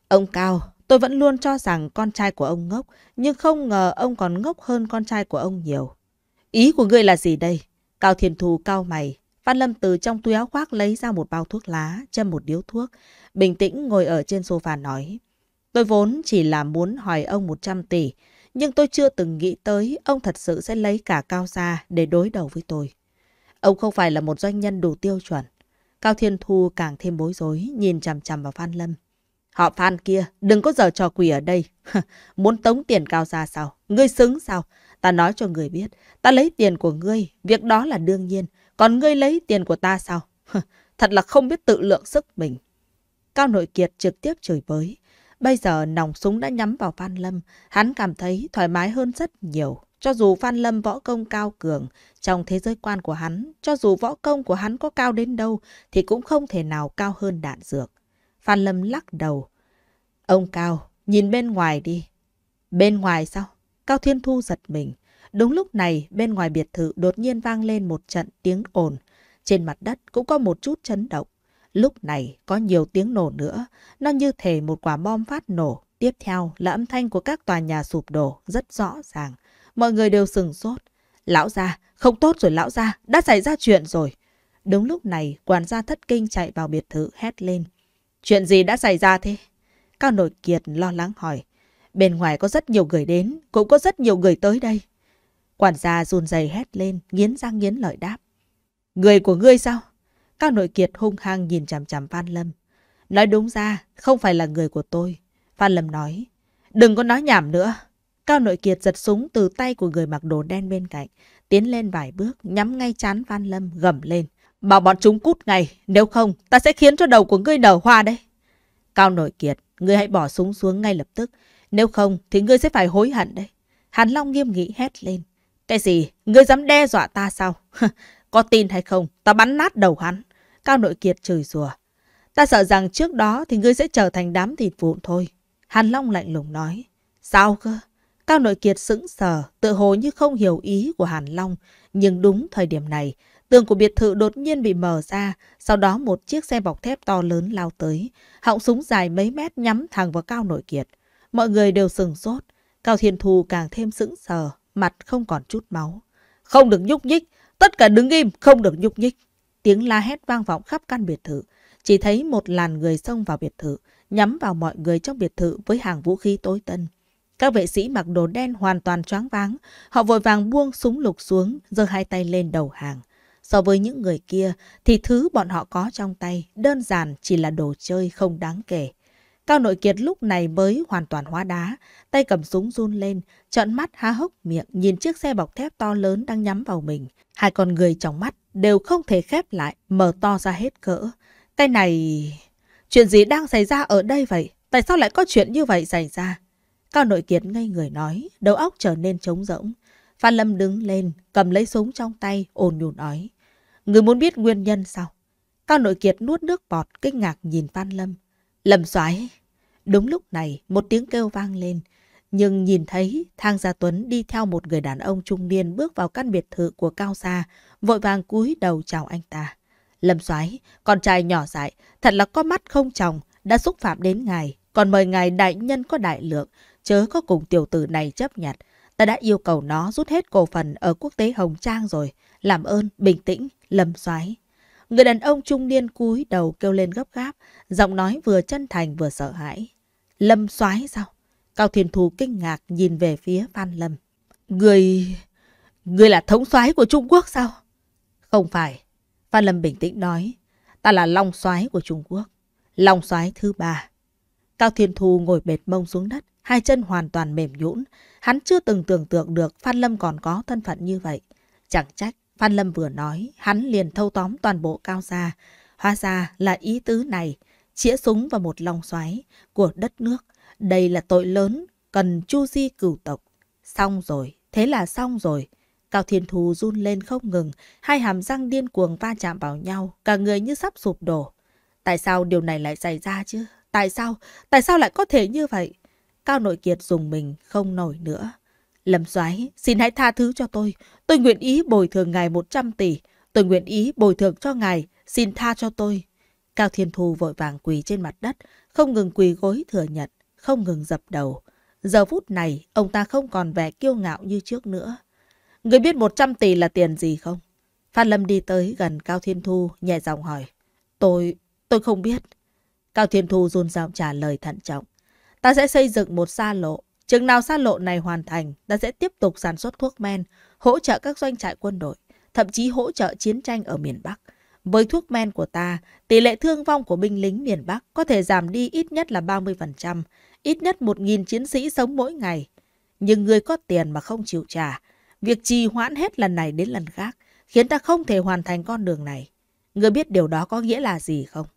Ông Cao, tôi vẫn luôn cho rằng con trai của ông ngốc, nhưng không ngờ ông còn ngốc hơn con trai của ông nhiều. Ý của ngươi là gì đây? Cao Thiền Thù cao mày. Phan Lâm từ trong túi áo khoác lấy ra một bao thuốc lá, châm một điếu thuốc bình tĩnh ngồi ở trên sofa nói. Tôi vốn chỉ là muốn hỏi ông 100 tỷ, nhưng tôi chưa từng nghĩ tới ông thật sự sẽ lấy cả Cao Gia để đối đầu với tôi. Ông không phải là một doanh nhân đủ tiêu chuẩn. Cao Thiên Thu càng thêm bối rối, nhìn chằm chằm vào Phan Lâm. Họ Phan kia, đừng có giờ trò quỷ ở đây. Muốn tống tiền Cao Gia sao? Ngươi xứng sao? Ta nói cho người biết, ta lấy tiền của ngươi, việc đó là đương nhiên. Còn ngươi lấy tiền của ta sao? Thật là không biết tự lượng sức mình. Cao Nội Kiệt trực tiếp chửi bới. Bây giờ nòng súng đã nhắm vào Phan Lâm, hắn cảm thấy thoải mái hơn rất nhiều. Cho dù Phan Lâm võ công cao cường, trong thế giới quan của hắn, cho dù võ công của hắn có cao đến đâu, thì cũng không thể nào cao hơn đạn dược. Phan Lâm lắc đầu. Ông Cao, nhìn bên ngoài đi. Bên ngoài sao? Cao Thiên Thu giật mình. Đúng lúc này, bên ngoài biệt thự đột nhiên vang lên một trận tiếng ồn. Trên mặt đất cũng có một chút chấn động. Lúc này có nhiều tiếng nổ nữa, nó như thể một quả bom phát nổ. Tiếp theo là âm thanh của các tòa nhà sụp đổ rất rõ ràng. Mọi người đều sừng sốt. Lão gia, không tốt rồi lão gia, đã xảy ra chuyện rồi. Đúng lúc này, quản gia thất kinh chạy vào biệt thự hét lên. Chuyện gì đã xảy ra thế? Cao nội kiệt lo lắng hỏi. Bên ngoài có rất nhiều người đến, cũng có rất nhiều người tới đây. Quản gia run rẩy hét lên, nghiến răng nghiến lợi đáp. Người của ngươi sao? cao nội kiệt hung hăng nhìn chằm chằm Phan Lâm. Nói đúng ra, không phải là người của tôi. Phan Lâm nói, đừng có nói nhảm nữa. Cao nội kiệt giật súng từ tay của người mặc đồ đen bên cạnh, tiến lên vài bước, nhắm ngay chán Phan Lâm, gầm lên. Bảo bọn chúng cút ngay, nếu không, ta sẽ khiến cho đầu của ngươi nở hoa đấy. Cao nội kiệt, ngươi hãy bỏ súng xuống ngay lập tức, nếu không thì ngươi sẽ phải hối hận đấy. Hàn Long nghiêm nghị hét lên. Cái gì? Ngươi dám đe dọa ta sao? Có tin hay không? Ta bắn nát đầu hắn. Cao Nội Kiệt chửi rùa Ta sợ rằng trước đó thì ngươi sẽ trở thành đám thịt vụn thôi. Hàn Long lạnh lùng nói. Sao cơ? Cao Nội Kiệt sững sờ, tự hồ như không hiểu ý của Hàn Long. Nhưng đúng thời điểm này, tường của biệt thự đột nhiên bị mở ra, sau đó một chiếc xe bọc thép to lớn lao tới. Họng súng dài mấy mét nhắm thẳng vào Cao Nội Kiệt. Mọi người đều sừng sốt. Cao Thiên Thù càng thêm sững sờ, mặt không còn chút máu. Không được nhúc nhích, tất cả đứng im, không được nhúc nhích. Tiếng la hét vang vọng khắp căn biệt thự. Chỉ thấy một làn người xông vào biệt thự, nhắm vào mọi người trong biệt thự với hàng vũ khí tối tân. Các vệ sĩ mặc đồ đen hoàn toàn choáng váng. Họ vội vàng buông súng lục xuống, giơ hai tay lên đầu hàng. So với những người kia, thì thứ bọn họ có trong tay đơn giản chỉ là đồ chơi không đáng kể. Cao Nội Kiệt lúc này mới hoàn toàn hóa đá, tay cầm súng run lên, trợn mắt há hốc miệng nhìn chiếc xe bọc thép to lớn đang nhắm vào mình. Hai con người trong mắt đều không thể khép lại, mở to ra hết cỡ. Cái này... Chuyện gì đang xảy ra ở đây vậy? Tại sao lại có chuyện như vậy xảy ra? Cao nội kiệt ngay người nói, đầu óc trở nên trống rỗng. Phan Lâm đứng lên, cầm lấy súng trong tay, ồn nhùn nói. Người muốn biết nguyên nhân sao? Cao nội kiệt nuốt nước bọt, kinh ngạc nhìn Phan Lâm. Lâm xoái. Đúng lúc này, một tiếng kêu vang lên. Nhưng nhìn thấy, Thang Gia Tuấn đi theo một người đàn ông trung niên bước vào căn biệt thự của Cao Gia, vội vàng cúi đầu chào anh ta. Lâm Soái, con trai nhỏ dại, thật là có mắt không chồng, đã xúc phạm đến ngài, còn mời ngài đại nhân có đại lượng, chớ có cùng tiểu tử này chấp nhận. Ta đã yêu cầu nó rút hết cổ phần ở quốc tế Hồng Trang rồi, làm ơn bình tĩnh, Lâm Soái. Người đàn ông trung niên cúi đầu kêu lên gấp gáp, giọng nói vừa chân thành vừa sợ hãi. Lâm Soái sao? Cao Thiên Thù kinh ngạc nhìn về phía Phan Lâm. Người... Người là thống soái của Trung Quốc sao? Không phải. Phan Lâm bình tĩnh nói. Ta là Long soái của Trung Quốc. Long soái thứ ba. Cao Thiên Thu ngồi bệt mông xuống đất. Hai chân hoàn toàn mềm nhũn. Hắn chưa từng tưởng tượng được Phan Lâm còn có thân phận như vậy. Chẳng trách. Phan Lâm vừa nói. Hắn liền thâu tóm toàn bộ Cao Gia. Hóa ra là ý tứ này. Chĩa súng vào một Long Soái của đất nước. Đây là tội lớn. Cần chu di cửu tộc. Xong rồi. Thế là xong rồi. Cao Thiên Thù run lên không ngừng, hai hàm răng điên cuồng va chạm vào nhau, cả người như sắp sụp đổ. Tại sao điều này lại xảy ra chứ? Tại sao? Tại sao lại có thể như vậy? Cao Nội Kiệt dùng mình không nổi nữa. Lâm Soái, xin hãy tha thứ cho tôi. Tôi nguyện ý bồi thường ngài 100 tỷ. Tôi nguyện ý bồi thường cho ngài. Xin tha cho tôi. Cao Thiên Thu vội vàng quỳ trên mặt đất, không ngừng quỳ gối thừa nhận, không ngừng dập đầu. Giờ phút này, ông ta không còn vẻ kiêu ngạo như trước nữa. Người biết 100 tỷ là tiền gì không? Phan Lâm đi tới gần Cao Thiên Thu, nhẹ giọng hỏi. Tôi, tôi không biết. Cao Thiên Thu run rao trả lời thận trọng. Ta sẽ xây dựng một xa lộ. Chừng nào xa lộ này hoàn thành, ta sẽ tiếp tục sản xuất thuốc men, hỗ trợ các doanh trại quân đội, thậm chí hỗ trợ chiến tranh ở miền Bắc. Với thuốc men của ta, tỷ lệ thương vong của binh lính miền Bắc có thể giảm đi ít nhất là 30%, ít nhất 1.000 chiến sĩ sống mỗi ngày. Nhưng người có tiền mà không chịu trả, Việc trì hoãn hết lần này đến lần khác khiến ta không thể hoàn thành con đường này. Ngươi biết điều đó có nghĩa là gì không?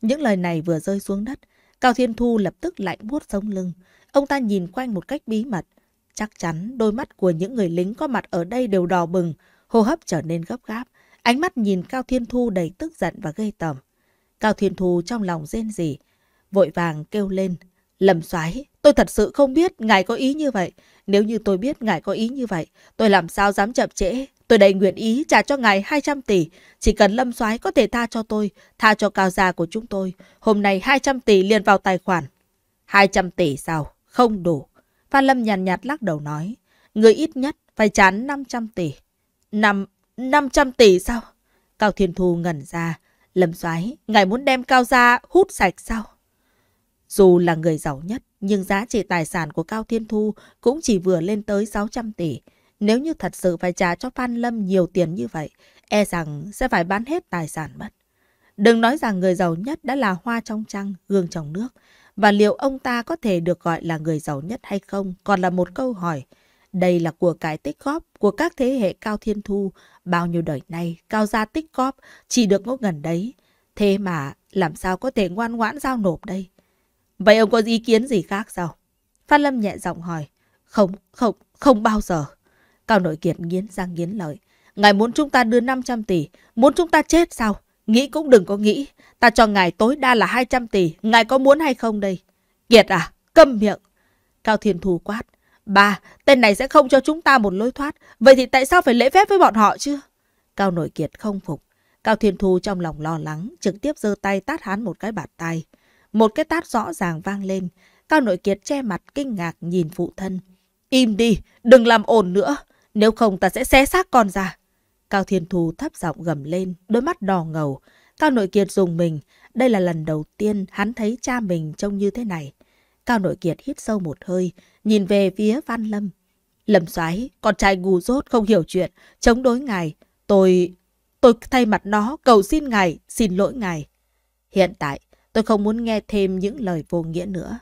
Những lời này vừa rơi xuống đất, Cao Thiên Thu lập tức lạnh buốt sống lưng. Ông ta nhìn quanh một cách bí mật. Chắc chắn đôi mắt của những người lính có mặt ở đây đều đỏ bừng, hô hấp trở nên gấp gáp. Ánh mắt nhìn Cao Thiên Thu đầy tức giận và gây tởm. Cao Thiên Thu trong lòng rên rỉ, vội vàng kêu lên, lầm xoáy, Tôi thật sự không biết ngài có ý như vậy. Nếu như tôi biết ngài có ý như vậy, tôi làm sao dám chậm trễ. Tôi đầy nguyện ý trả cho ngài 200 tỷ. Chỉ cần lâm soái có thể tha cho tôi, tha cho cao gia của chúng tôi. Hôm nay 200 tỷ liền vào tài khoản. 200 tỷ sao? Không đủ. Phan Lâm nhàn nhạt, nhạt lắc đầu nói. Người ít nhất phải chán 500 tỷ. Năm... 500 tỷ sao? Cao Thiên Thu ngẩn ra. Lâm soái ngài muốn đem cao gia hút sạch sao? Dù là người giàu nhất, nhưng giá trị tài sản của Cao Thiên Thu cũng chỉ vừa lên tới 600 tỷ. Nếu như thật sự phải trả cho Phan Lâm nhiều tiền như vậy, e rằng sẽ phải bán hết tài sản mất. Đừng nói rằng người giàu nhất đã là hoa trong trăng, gương trong nước. Và liệu ông ta có thể được gọi là người giàu nhất hay không còn là một câu hỏi. Đây là của cái tích góp của các thế hệ Cao Thiên Thu. Bao nhiêu đời nay, Cao gia tích góp chỉ được ngốc gần đấy. Thế mà làm sao có thể ngoan ngoãn giao nộp đây? Vậy ông có ý kiến gì khác sao? Phan Lâm nhẹ giọng hỏi. Không, không, không bao giờ. Cao Nội Kiệt nghiến răng nghiến lợi. Ngài muốn chúng ta đưa 500 tỷ, muốn chúng ta chết sao? Nghĩ cũng đừng có nghĩ. Ta cho ngài tối đa là 200 tỷ, ngài có muốn hay không đây? Kiệt à, câm miệng. Cao Thiên Thù quát. Ba, tên này sẽ không cho chúng ta một lối thoát. Vậy thì tại sao phải lễ phép với bọn họ chứ? Cao Nội Kiệt không phục. Cao Thiên Thu trong lòng lo lắng, trực tiếp giơ tay tát hắn một cái bạt tay. Một cái tát rõ ràng vang lên. Cao Nội Kiệt che mặt kinh ngạc nhìn phụ thân. Im đi, đừng làm ồn nữa. Nếu không ta sẽ xé xác con ra. Cao Thiên Thù thấp giọng gầm lên, đôi mắt đỏ ngầu. Cao Nội Kiệt dùng mình. Đây là lần đầu tiên hắn thấy cha mình trông như thế này. Cao Nội Kiệt hít sâu một hơi, nhìn về phía Văn Lâm. Lâm xoáy, con trai ngu dốt không hiểu chuyện, chống đối ngài. Tôi... tôi thay mặt nó cầu xin ngài, xin lỗi ngài. Hiện tại, Tôi không muốn nghe thêm những lời vô nghĩa nữa.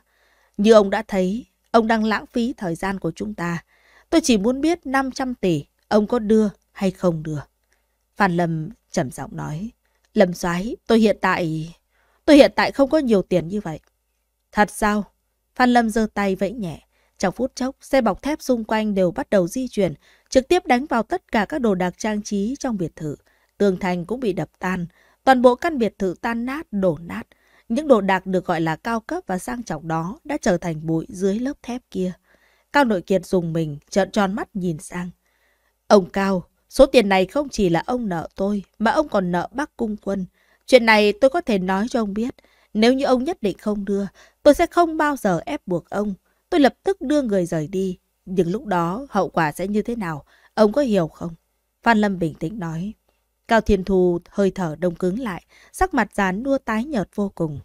Như ông đã thấy, ông đang lãng phí thời gian của chúng ta. Tôi chỉ muốn biết 500 tỷ ông có đưa hay không đưa. Phan Lâm trầm giọng nói. Lâm Soái, tôi hiện tại... Tôi hiện tại không có nhiều tiền như vậy. Thật sao? Phan Lâm giơ tay vẫy nhẹ. Trong phút chốc, xe bọc thép xung quanh đều bắt đầu di chuyển, trực tiếp đánh vào tất cả các đồ đạc trang trí trong biệt thự. Tường thành cũng bị đập tan, toàn bộ căn biệt thự tan nát, đổ nát, những đồ đạc được gọi là cao cấp và sang trọng đó đã trở thành bụi dưới lớp thép kia. Cao Nội Kiệt dùng mình, trợn tròn mắt nhìn sang. Ông Cao, số tiền này không chỉ là ông nợ tôi, mà ông còn nợ bác cung quân. Chuyện này tôi có thể nói cho ông biết. Nếu như ông nhất định không đưa, tôi sẽ không bao giờ ép buộc ông. Tôi lập tức đưa người rời đi. Nhưng lúc đó, hậu quả sẽ như thế nào? Ông có hiểu không? Phan Lâm bình tĩnh nói. Cao Thiên Thu hơi thở đông cứng lại, sắc mặt gián nua tái nhợt vô cùng.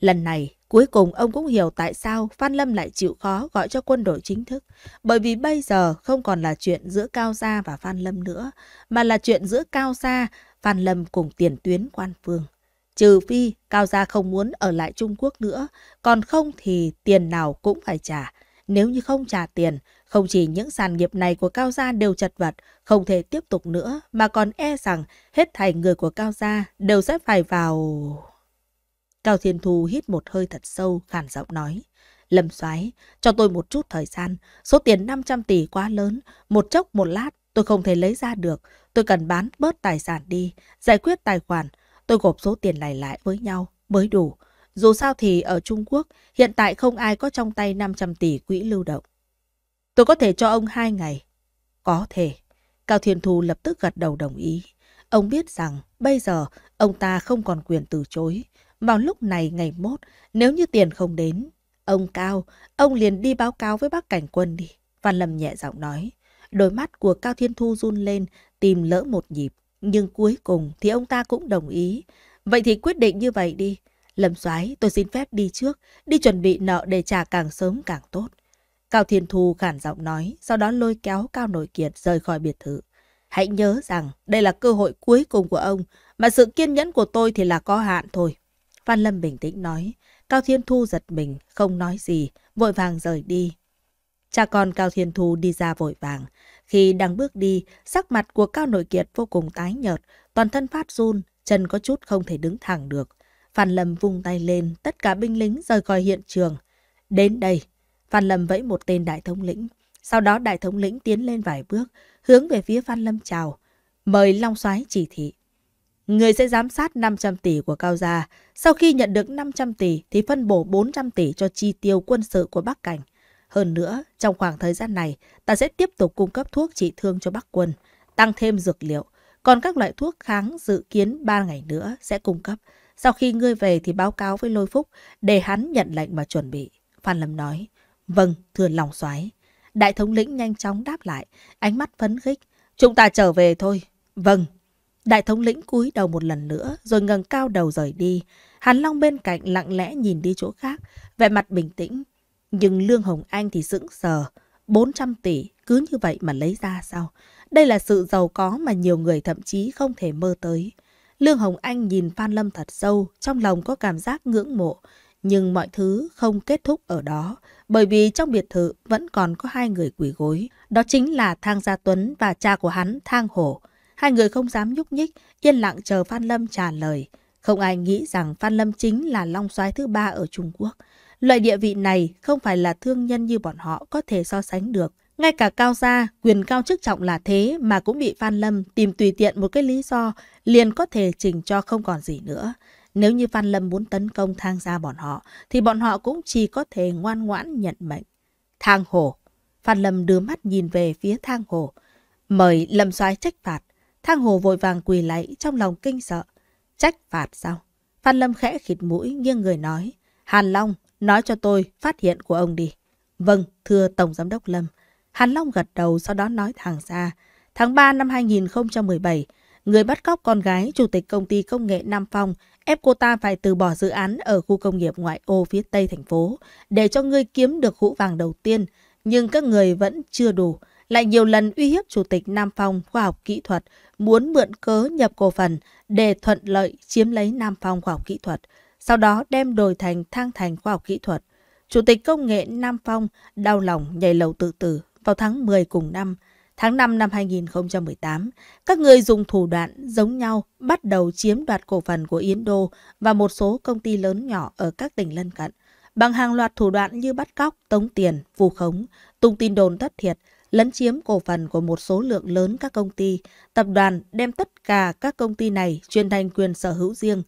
Lần này, cuối cùng ông cũng hiểu tại sao Phan Lâm lại chịu khó gọi cho quân đội chính thức. Bởi vì bây giờ không còn là chuyện giữa Cao Gia và Phan Lâm nữa, mà là chuyện giữa Cao Gia, Phan Lâm cùng tiền tuyến quan phương. Trừ phi Cao Gia không muốn ở lại Trung Quốc nữa, còn không thì tiền nào cũng phải trả. Nếu như không trả tiền, không chỉ những sản nghiệp này của Cao Gia đều chật vật, không thể tiếp tục nữa, mà còn e rằng hết thảy người của Cao Gia đều sẽ phải vào... Cao Thiên Thu hít một hơi thật sâu, khản giọng nói. Lâm xoáy, cho tôi một chút thời gian, số tiền 500 tỷ quá lớn, một chốc một lát tôi không thể lấy ra được, tôi cần bán bớt tài sản đi, giải quyết tài khoản, tôi gộp số tiền này lại với nhau mới đủ. Dù sao thì ở Trung Quốc, hiện tại không ai có trong tay 500 tỷ quỹ lưu động. Tôi có thể cho ông hai ngày. Có thể. Cao Thiên Thu lập tức gật đầu đồng ý. Ông biết rằng bây giờ ông ta không còn quyền từ chối. Vào lúc này ngày mốt, nếu như tiền không đến, ông Cao, ông liền đi báo cáo với bác cảnh quân đi. Văn Lâm nhẹ giọng nói. Đôi mắt của Cao Thiên Thu run lên, tìm lỡ một nhịp. Nhưng cuối cùng thì ông ta cũng đồng ý. Vậy thì quyết định như vậy đi. Lâm soái tôi xin phép đi trước, đi chuẩn bị nợ để trả càng sớm càng tốt. Cao Thiên Thu khản giọng nói, sau đó lôi kéo Cao nội Kiệt rời khỏi biệt thự. Hãy nhớ rằng đây là cơ hội cuối cùng của ông, mà sự kiên nhẫn của tôi thì là có hạn thôi. Phan Lâm bình tĩnh nói, Cao Thiên Thu giật mình, không nói gì, vội vàng rời đi. Cha con Cao Thiên Thu đi ra vội vàng. Khi đang bước đi, sắc mặt của Cao Nội Kiệt vô cùng tái nhợt, toàn thân phát run, chân có chút không thể đứng thẳng được. Phan Lâm vung tay lên, tất cả binh lính rời khỏi hiện trường. Đến đây, Phan Lâm vẫy một tên đại thống lĩnh. Sau đó đại thống lĩnh tiến lên vài bước, hướng về phía Phan Lâm chào. Mời Long Soái chỉ thị. Người sẽ giám sát 500 tỷ của Cao Gia. Sau khi nhận được 500 tỷ thì phân bổ 400 tỷ cho chi tiêu quân sự của Bắc Cảnh. Hơn nữa, trong khoảng thời gian này, ta sẽ tiếp tục cung cấp thuốc trị thương cho Bắc quân, tăng thêm dược liệu. Còn các loại thuốc kháng dự kiến 3 ngày nữa sẽ cung cấp. Sau khi ngươi về thì báo cáo với Lôi Phúc để hắn nhận lệnh và chuẩn bị. Phan Lâm nói, vâng, thưa lòng soái Đại thống lĩnh nhanh chóng đáp lại, ánh mắt phấn khích. Chúng ta trở về thôi. Vâng. Đại thống lĩnh cúi đầu một lần nữa rồi ngẩng cao đầu rời đi. Hàn Long bên cạnh lặng lẽ nhìn đi chỗ khác, vẻ mặt bình tĩnh. Nhưng Lương Hồng Anh thì sững sờ. 400 tỷ cứ như vậy mà lấy ra sao? Đây là sự giàu có mà nhiều người thậm chí không thể mơ tới. Lương Hồng Anh nhìn Phan Lâm thật sâu, trong lòng có cảm giác ngưỡng mộ. Nhưng mọi thứ không kết thúc ở đó, bởi vì trong biệt thự vẫn còn có hai người quỷ gối. Đó chính là Thang Gia Tuấn và cha của hắn Thang Hổ. Hai người không dám nhúc nhích, yên lặng chờ Phan Lâm trả lời. Không ai nghĩ rằng Phan Lâm chính là long soái thứ ba ở Trung Quốc. Loại địa vị này không phải là thương nhân như bọn họ có thể so sánh được. Ngay cả cao gia, quyền cao chức trọng là thế mà cũng bị Phan Lâm tìm tùy tiện một cái lý do liền có thể chỉnh cho không còn gì nữa. Nếu như Phan Lâm muốn tấn công thang gia bọn họ, thì bọn họ cũng chỉ có thể ngoan ngoãn nhận mệnh. Thang hồ. Phan Lâm đưa mắt nhìn về phía thang hồ. Mời Lâm soái trách phạt. Thang hồ vội vàng quỳ lạy trong lòng kinh sợ. Trách phạt sao? Phan Lâm khẽ khịt mũi nghiêng người nói. Hàn Long, nói cho tôi phát hiện của ông đi. Vâng, thưa Tổng Giám đốc Lâm. Hàn Long gật đầu sau đó nói thẳng ra. Tháng 3 năm 2017, người bắt cóc con gái chủ tịch công ty công nghệ Nam Phong ép cô ta phải từ bỏ dự án ở khu công nghiệp ngoại ô phía tây thành phố để cho người kiếm được hũ vàng đầu tiên. Nhưng các người vẫn chưa đủ, lại nhiều lần uy hiếp chủ tịch Nam Phong khoa học kỹ thuật muốn mượn cớ nhập cổ phần để thuận lợi chiếm lấy Nam Phong khoa học kỹ thuật, sau đó đem đổi thành thang thành khoa học kỹ thuật. Chủ tịch công nghệ Nam Phong đau lòng nhảy lầu tự tử vào tháng 10 cùng năm, tháng 5 năm 2018, các người dùng thủ đoạn giống nhau bắt đầu chiếm đoạt cổ phần của Yến Đô và một số công ty lớn nhỏ ở các tỉnh lân cận, bằng hàng loạt thủ đoạn như bắt cóc, tống tiền, vu khống, tung tin đồn thất thiệt, lấn chiếm cổ phần của một số lượng lớn các công ty, tập đoàn đem tất cả các công ty này chuyên thành quyền sở hữu riêng.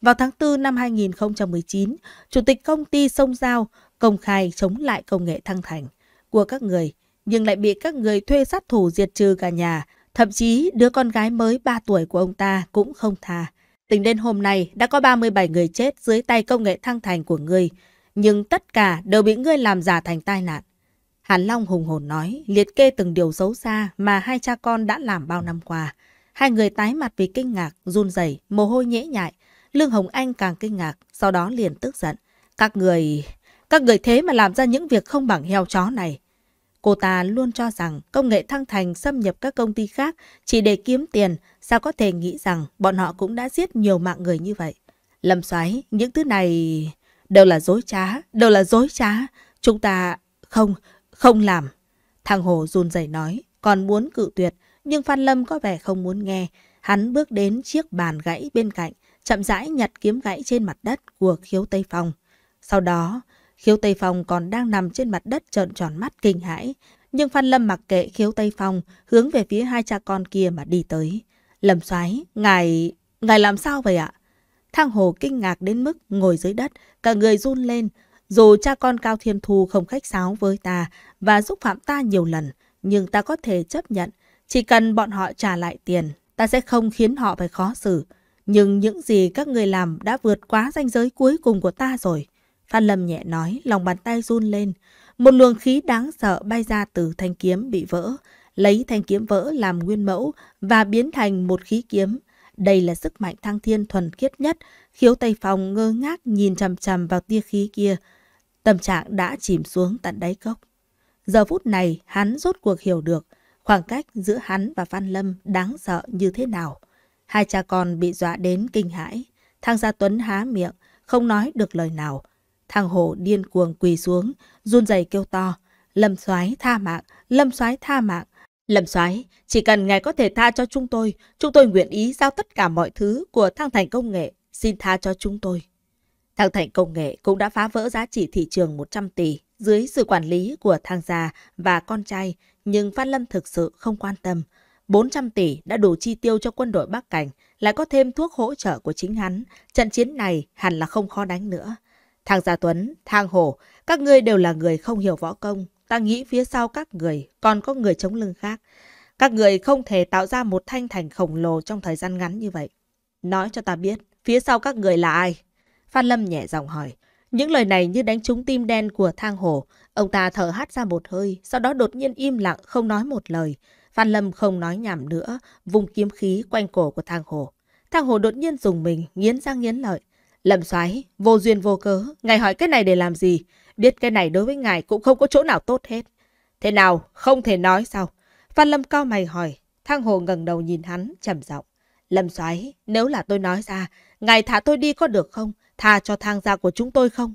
Vào tháng 4 năm 2019, Chủ tịch công ty Sông Giao công khai chống lại công nghệ thăng thành của các người – nhưng lại bị các người thuê sát thủ diệt trừ cả nhà. Thậm chí đứa con gái mới 3 tuổi của ông ta cũng không tha. Tính đến hôm nay đã có 37 người chết dưới tay công nghệ thăng thành của ngươi. Nhưng tất cả đều bị ngươi làm giả thành tai nạn. Hàn Long hùng hồn nói, liệt kê từng điều xấu xa mà hai cha con đã làm bao năm qua. Hai người tái mặt vì kinh ngạc, run rẩy, mồ hôi nhễ nhại. Lương Hồng Anh càng kinh ngạc, sau đó liền tức giận. Các người... Các người thế mà làm ra những việc không bằng heo chó này. Cô ta luôn cho rằng công nghệ thăng thành xâm nhập các công ty khác chỉ để kiếm tiền, sao có thể nghĩ rằng bọn họ cũng đã giết nhiều mạng người như vậy. Lâm xoáy, những thứ này đều là dối trá, đều là dối trá. Chúng ta không, không làm. Thằng Hồ run rẩy nói, còn muốn cự tuyệt, nhưng Phan Lâm có vẻ không muốn nghe. Hắn bước đến chiếc bàn gãy bên cạnh, chậm rãi nhặt kiếm gãy trên mặt đất của khiếu Tây Phong. Sau đó, Khiếu Tây Phong còn đang nằm trên mặt đất trợn tròn mắt kinh hãi. Nhưng Phan Lâm mặc kệ Khiếu Tây Phong hướng về phía hai cha con kia mà đi tới. Lâm xoáy, ngài... ngài làm sao vậy ạ? Thang Hồ kinh ngạc đến mức ngồi dưới đất, cả người run lên. Dù cha con Cao Thiên Thu không khách sáo với ta và xúc phạm ta nhiều lần, nhưng ta có thể chấp nhận. Chỉ cần bọn họ trả lại tiền, ta sẽ không khiến họ phải khó xử. Nhưng những gì các người làm đã vượt quá ranh giới cuối cùng của ta rồi. Phan Lâm nhẹ nói, lòng bàn tay run lên. Một luồng khí đáng sợ bay ra từ thanh kiếm bị vỡ, lấy thanh kiếm vỡ làm nguyên mẫu và biến thành một khí kiếm. Đây là sức mạnh thăng thiên thuần khiết nhất, khiếu Tây Phong ngơ ngác nhìn chằm chằm vào tia khí kia. Tâm trạng đã chìm xuống tận đáy cốc. Giờ phút này, hắn rốt cuộc hiểu được khoảng cách giữa hắn và Phan Lâm đáng sợ như thế nào. Hai cha con bị dọa đến kinh hãi. Thang gia Tuấn há miệng, không nói được lời nào. Thằng hổ điên cuồng quỳ xuống, run rẩy kêu to. Lâm soái tha mạng, lâm soái tha mạng. Lâm soái chỉ cần ngài có thể tha cho chúng tôi, chúng tôi nguyện ý giao tất cả mọi thứ của thăng thành công nghệ, xin tha cho chúng tôi. Thăng thành công nghệ cũng đã phá vỡ giá trị thị trường 100 tỷ dưới sự quản lý của thang già và con trai, nhưng Phan Lâm thực sự không quan tâm. 400 tỷ đã đủ chi tiêu cho quân đội Bắc Cảnh, lại có thêm thuốc hỗ trợ của chính hắn. Trận chiến này hẳn là không khó đánh nữa. Thang Gia Tuấn, Thang Hổ, các ngươi đều là người không hiểu võ công. Ta nghĩ phía sau các người còn có người chống lưng khác. Các người không thể tạo ra một thanh thành khổng lồ trong thời gian ngắn như vậy. Nói cho ta biết, phía sau các người là ai? Phan Lâm nhẹ giọng hỏi. Những lời này như đánh trúng tim đen của Thang Hổ. Ông ta thở hắt ra một hơi, sau đó đột nhiên im lặng, không nói một lời. Phan Lâm không nói nhảm nữa, vùng kiếm khí quanh cổ của Thang Hổ. Thang Hổ đột nhiên dùng mình, nghiến răng nghiến lợi. Lâm soái vô duyên vô cớ, ngài hỏi cái này để làm gì? Biết cái này đối với ngài cũng không có chỗ nào tốt hết. Thế nào, không thể nói sao? Phan Lâm cao mày hỏi, Thang Hồ ngẩng đầu nhìn hắn, trầm giọng. Lâm soái nếu là tôi nói ra, ngài thả tôi đi có được không? Tha cho thang gia của chúng tôi không?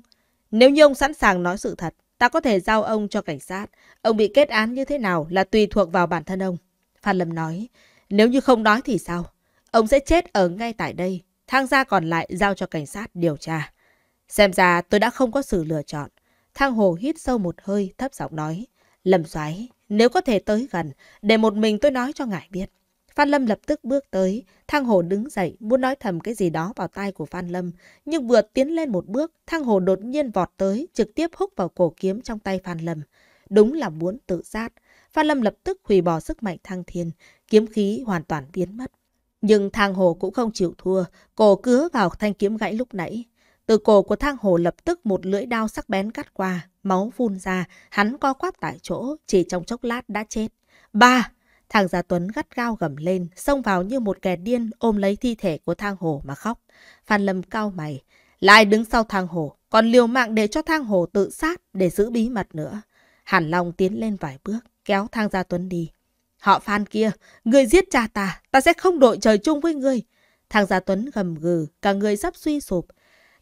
Nếu như ông sẵn sàng nói sự thật, ta có thể giao ông cho cảnh sát. Ông bị kết án như thế nào là tùy thuộc vào bản thân ông. Phan Lâm nói, nếu như không nói thì sao? Ông sẽ chết ở ngay tại đây, Thang gia còn lại giao cho cảnh sát điều tra. Xem ra tôi đã không có sự lựa chọn. Thang hồ hít sâu một hơi thấp giọng nói. Lâm xoáy, nếu có thể tới gần, để một mình tôi nói cho ngài biết. Phan Lâm lập tức bước tới, Thang Hồ đứng dậy muốn nói thầm cái gì đó vào tai của Phan Lâm, nhưng vừa tiến lên một bước, Thang Hồ đột nhiên vọt tới, trực tiếp húc vào cổ kiếm trong tay Phan Lâm. Đúng là muốn tự sát. Phan Lâm lập tức hủy bỏ sức mạnh thăng thiên, kiếm khí hoàn toàn biến mất. Nhưng thang hồ cũng không chịu thua, cổ cứa vào thanh kiếm gãy lúc nãy. Từ cổ của thang hồ lập tức một lưỡi đao sắc bén cắt qua, máu phun ra, hắn co quắp tại chỗ, chỉ trong chốc lát đã chết. Ba! Thằng Gia Tuấn gắt gao gầm lên, xông vào như một kẻ điên ôm lấy thi thể của thang hồ mà khóc. Phan Lâm cao mày, lại đứng sau thang hồ, còn liều mạng để cho thang hồ tự sát để giữ bí mật nữa. Hàn Long tiến lên vài bước, kéo thang Gia Tuấn đi. Họ phan kia, người giết cha ta, ta sẽ không đội trời chung với ngươi. Thằng Gia Tuấn gầm gừ, cả người sắp suy sụp.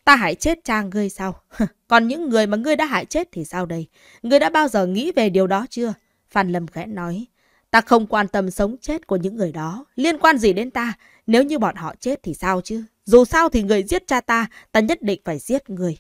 Ta hại chết cha ngươi sao? Còn những người mà ngươi đã hại chết thì sao đây? Ngươi đã bao giờ nghĩ về điều đó chưa? Phan Lâm khẽ nói. Ta không quan tâm sống chết của những người đó. Liên quan gì đến ta? Nếu như bọn họ chết thì sao chứ? Dù sao thì người giết cha ta, ta nhất định phải giết người.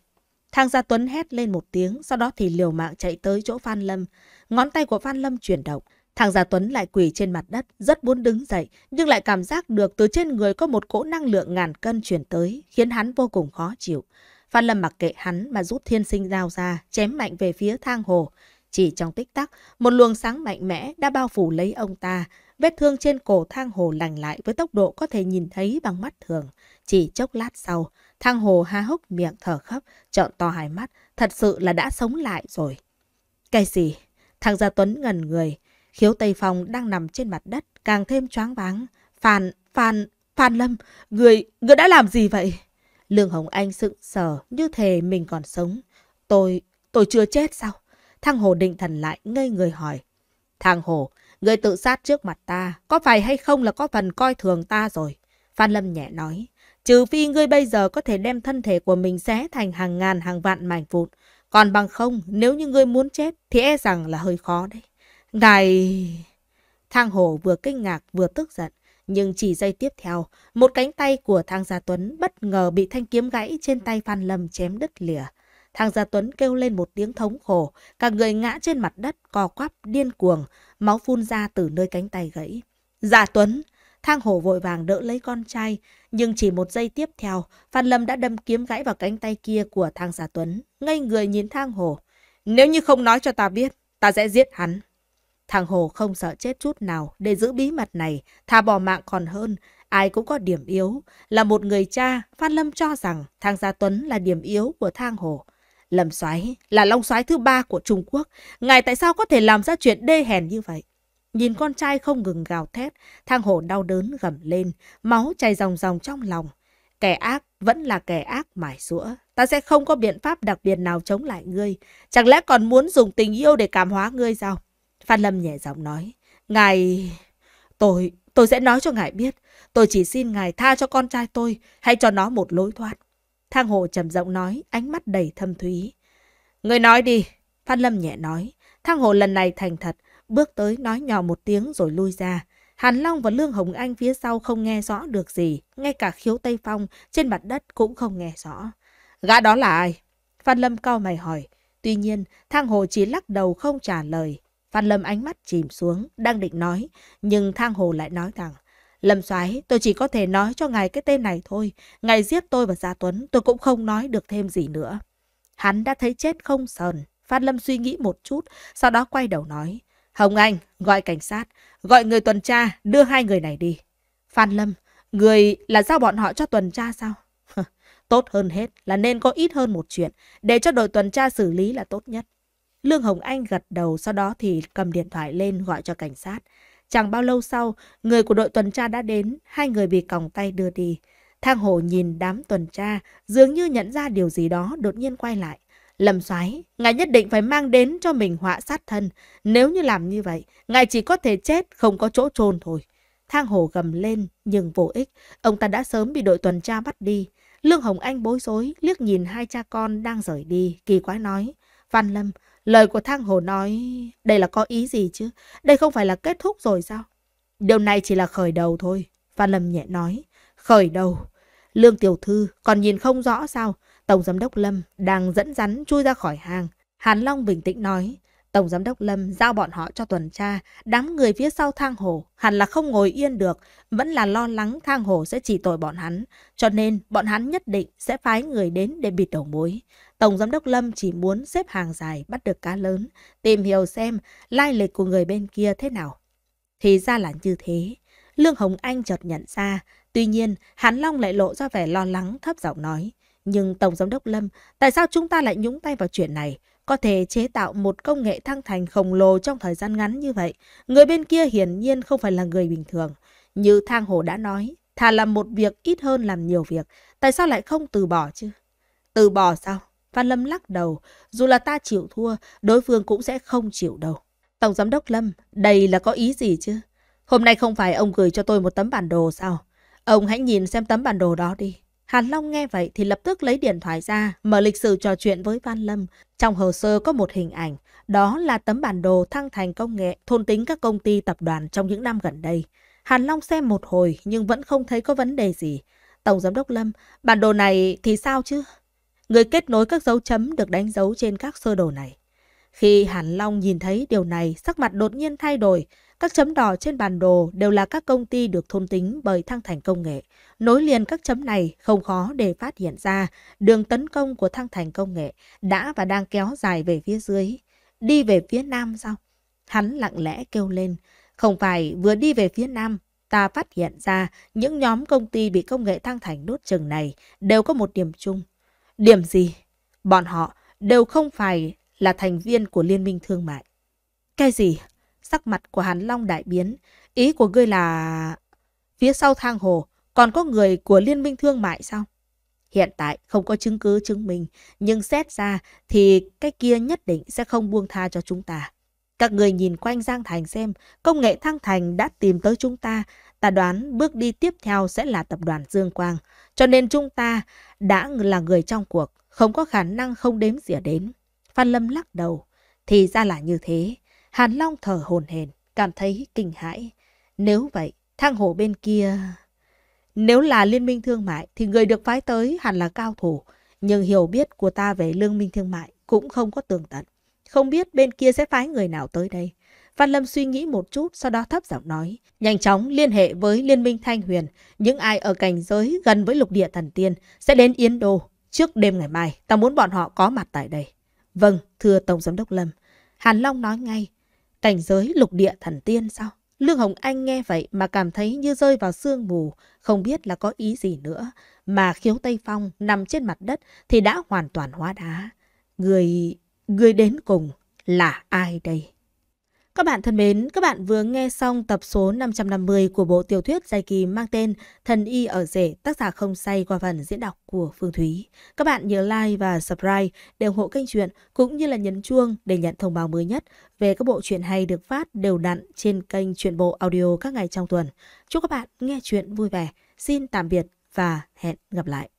Thang Gia Tuấn hét lên một tiếng, sau đó thì liều mạng chạy tới chỗ Phan Lâm. Ngón tay của Phan Lâm chuyển động, Thằng Gia Tuấn lại quỳ trên mặt đất, rất muốn đứng dậy, nhưng lại cảm giác được từ trên người có một cỗ năng lượng ngàn cân chuyển tới, khiến hắn vô cùng khó chịu. Phan Lâm mặc kệ hắn mà rút thiên sinh dao ra, chém mạnh về phía thang hồ. Chỉ trong tích tắc, một luồng sáng mạnh mẽ đã bao phủ lấy ông ta. Vết thương trên cổ thang hồ lành lại với tốc độ có thể nhìn thấy bằng mắt thường. Chỉ chốc lát sau, thang hồ há hốc miệng thở khóc, trợn to hai mắt. Thật sự là đã sống lại rồi. Cái gì? Thằng Gia Tuấn ngần người. Khiếu Tây Phong đang nằm trên mặt đất, càng thêm choáng váng. Phan, Phan, Phan Lâm, người, người đã làm gì vậy? Lương Hồng Anh sững sờ như thể mình còn sống. Tôi, tôi chưa chết sao? Thăng Hồ định thần lại ngây người hỏi. Thăng Hồ, người tự sát trước mặt ta, có phải hay không là có phần coi thường ta rồi? Phan Lâm nhẹ nói. Trừ phi ngươi bây giờ có thể đem thân thể của mình xé thành hàng ngàn hàng vạn mảnh vụn. Còn bằng không, nếu như ngươi muốn chết thì e rằng là hơi khó đấy. Này... Thang Hổ vừa kinh ngạc vừa tức giận. Nhưng chỉ giây tiếp theo, một cánh tay của Thang Gia Tuấn bất ngờ bị thanh kiếm gãy trên tay Phan Lâm chém đứt lìa. Thang Gia Tuấn kêu lên một tiếng thống khổ, cả người ngã trên mặt đất, co quắp, điên cuồng, máu phun ra từ nơi cánh tay gãy. Gia Tuấn! Thang Hổ vội vàng đỡ lấy con trai, nhưng chỉ một giây tiếp theo, Phan Lâm đã đâm kiếm gãy vào cánh tay kia của Thang Gia Tuấn, ngây người nhìn Thang Hổ. Nếu như không nói cho ta biết, ta sẽ giết hắn. Thằng Hồ không sợ chết chút nào để giữ bí mật này, thà bỏ mạng còn hơn. Ai cũng có điểm yếu. Là một người cha, Phan Lâm cho rằng Thang Gia Tuấn là điểm yếu của Thang Hồ. Lâm Soái là long soái thứ ba của Trung Quốc. Ngài tại sao có thể làm ra chuyện đê hèn như vậy? Nhìn con trai không ngừng gào thét, Thang Hồ đau đớn gầm lên, máu chảy ròng ròng trong lòng. Kẻ ác vẫn là kẻ ác mải rũa. Ta sẽ không có biện pháp đặc biệt nào chống lại ngươi. Chẳng lẽ còn muốn dùng tình yêu để cảm hóa ngươi sao? Phan Lâm nhẹ giọng nói. Ngài... Tôi... Tôi sẽ nói cho ngài biết. Tôi chỉ xin ngài tha cho con trai tôi. hay cho nó một lối thoát. Thang Hồ trầm giọng nói, ánh mắt đầy thâm thúy. Người nói đi. Phan Lâm nhẹ nói. Thang Hồ lần này thành thật. Bước tới nói nhỏ một tiếng rồi lui ra. Hàn Long và Lương Hồng Anh phía sau không nghe rõ được gì. Ngay cả khiếu Tây Phong trên mặt đất cũng không nghe rõ. Gã đó là ai? Phan Lâm cao mày hỏi. Tuy nhiên, Thang Hồ chỉ lắc đầu không trả lời. Phan Lâm ánh mắt chìm xuống, đang định nói, nhưng Thang Hồ lại nói rằng, Lâm soái tôi chỉ có thể nói cho ngài cái tên này thôi, ngài giết tôi và Gia Tuấn, tôi cũng không nói được thêm gì nữa. Hắn đã thấy chết không sờn, Phan Lâm suy nghĩ một chút, sau đó quay đầu nói, Hồng Anh, gọi cảnh sát, gọi người tuần tra, đưa hai người này đi. Phan Lâm, người là giao bọn họ cho tuần tra sao? Tốt hơn hết là nên có ít hơn một chuyện, để cho đội tuần tra xử lý là tốt nhất. Lương Hồng Anh gật đầu sau đó thì cầm điện thoại lên gọi cho cảnh sát. Chẳng bao lâu sau, người của đội tuần tra đã đến, hai người bị còng tay đưa đi. Thang Hồ nhìn đám tuần tra, dường như nhận ra điều gì đó đột nhiên quay lại. Lầm xoáy, ngài nhất định phải mang đến cho mình họa sát thân. Nếu như làm như vậy, ngài chỉ có thể chết, không có chỗ chôn thôi. Thang Hồ gầm lên, nhưng vô ích. Ông ta đã sớm bị đội tuần tra bắt đi. Lương Hồng Anh bối rối, liếc nhìn hai cha con đang rời đi, kỳ quái nói. Văn Lâm, Lời của Thang Hồ nói, đây là có ý gì chứ? Đây không phải là kết thúc rồi sao? Điều này chỉ là khởi đầu thôi. Phan Lâm nhẹ nói, khởi đầu. Lương Tiểu Thư còn nhìn không rõ sao? Tổng Giám Đốc Lâm đang dẫn rắn chui ra khỏi hàng. Hàn Long bình tĩnh nói, Tổng Giám Đốc Lâm giao bọn họ cho tuần tra. Đám người phía sau Thang Hồ hẳn là không ngồi yên được, vẫn là lo lắng Thang Hồ sẽ chỉ tội bọn hắn. Cho nên bọn hắn nhất định sẽ phái người đến để bịt đầu mối. Tổng Giám đốc Lâm chỉ muốn xếp hàng dài bắt được cá lớn, tìm hiểu xem lai lịch của người bên kia thế nào. Thì ra là như thế. Lương Hồng Anh chợt nhận ra, tuy nhiên Hán Long lại lộ ra vẻ lo lắng thấp giọng nói. Nhưng Tổng Giám đốc Lâm, tại sao chúng ta lại nhúng tay vào chuyện này? Có thể chế tạo một công nghệ thăng thành khổng lồ trong thời gian ngắn như vậy. Người bên kia hiển nhiên không phải là người bình thường. Như Thang Hồ đã nói, thà làm một việc ít hơn làm nhiều việc. Tại sao lại không từ bỏ chứ? Từ bỏ sao? Phan Lâm lắc đầu, dù là ta chịu thua, đối phương cũng sẽ không chịu đâu. Tổng giám đốc Lâm, đây là có ý gì chứ? Hôm nay không phải ông gửi cho tôi một tấm bản đồ sao? Ông hãy nhìn xem tấm bản đồ đó đi. Hàn Long nghe vậy thì lập tức lấy điện thoại ra, mở lịch sử trò chuyện với Phan Lâm. Trong hồ sơ có một hình ảnh, đó là tấm bản đồ thăng thành công nghệ, thôn tính các công ty tập đoàn trong những năm gần đây. Hàn Long xem một hồi nhưng vẫn không thấy có vấn đề gì. Tổng giám đốc Lâm, bản đồ này thì sao chứ? người kết nối các dấu chấm được đánh dấu trên các sơ đồ này. Khi Hàn Long nhìn thấy điều này, sắc mặt đột nhiên thay đổi. Các chấm đỏ trên bản đồ đều là các công ty được thôn tính bởi Thăng Thành Công nghệ. Nối liền các chấm này không khó để phát hiện ra đường tấn công của Thăng Thành Công nghệ đã và đang kéo dài về phía dưới. Đi về phía nam sao? Hắn lặng lẽ kêu lên. Không phải vừa đi về phía nam, ta phát hiện ra những nhóm công ty bị công nghệ Thăng Thành đốt chừng này đều có một điểm chung Điểm gì? Bọn họ đều không phải là thành viên của Liên minh Thương mại. Cái gì? Sắc mặt của Hàn Long đại biến. Ý của ngươi là... Phía sau thang hồ còn có người của Liên minh Thương mại sao? Hiện tại không có chứng cứ chứng minh, nhưng xét ra thì cái kia nhất định sẽ không buông tha cho chúng ta. Các người nhìn quanh Giang Thành xem, công nghệ Thăng Thành đã tìm tới chúng ta, Ta đoán bước đi tiếp theo sẽ là tập đoàn Dương Quang. Cho nên chúng ta đã là người trong cuộc, không có khả năng không đếm dỉa đến. Phan Lâm lắc đầu. Thì ra là như thế. Hàn Long thở hồn hển, cảm thấy kinh hãi. Nếu vậy, thang hổ bên kia... Nếu là liên minh thương mại thì người được phái tới hẳn là cao thủ. Nhưng hiểu biết của ta về lương minh thương mại cũng không có tường tận. Không biết bên kia sẽ phái người nào tới đây. Văn Lâm suy nghĩ một chút, sau đó thấp giọng nói. Nhanh chóng liên hệ với Liên minh Thanh Huyền. Những ai ở cảnh giới gần với lục địa thần tiên sẽ đến Yến Đô trước đêm ngày mai. Ta muốn bọn họ có mặt tại đây. Vâng, thưa Tổng Giám Đốc Lâm. Hàn Long nói ngay. Cảnh giới lục địa thần tiên sao? Lương Hồng Anh nghe vậy mà cảm thấy như rơi vào sương mù, không biết là có ý gì nữa. Mà khiếu Tây Phong nằm trên mặt đất thì đã hoàn toàn hóa đá. Người... người đến cùng là ai đây? Các bạn thân mến, các bạn vừa nghe xong tập số 550 của bộ tiểu thuyết dài kỳ mang tên Thần Y ở rể tác giả không say qua phần diễn đọc của Phương Thúy. Các bạn nhớ like và subscribe để ủng hộ kênh truyện cũng như là nhấn chuông để nhận thông báo mới nhất về các bộ truyện hay được phát đều đặn trên kênh truyện bộ audio các ngày trong tuần. Chúc các bạn nghe chuyện vui vẻ. Xin tạm biệt và hẹn gặp lại.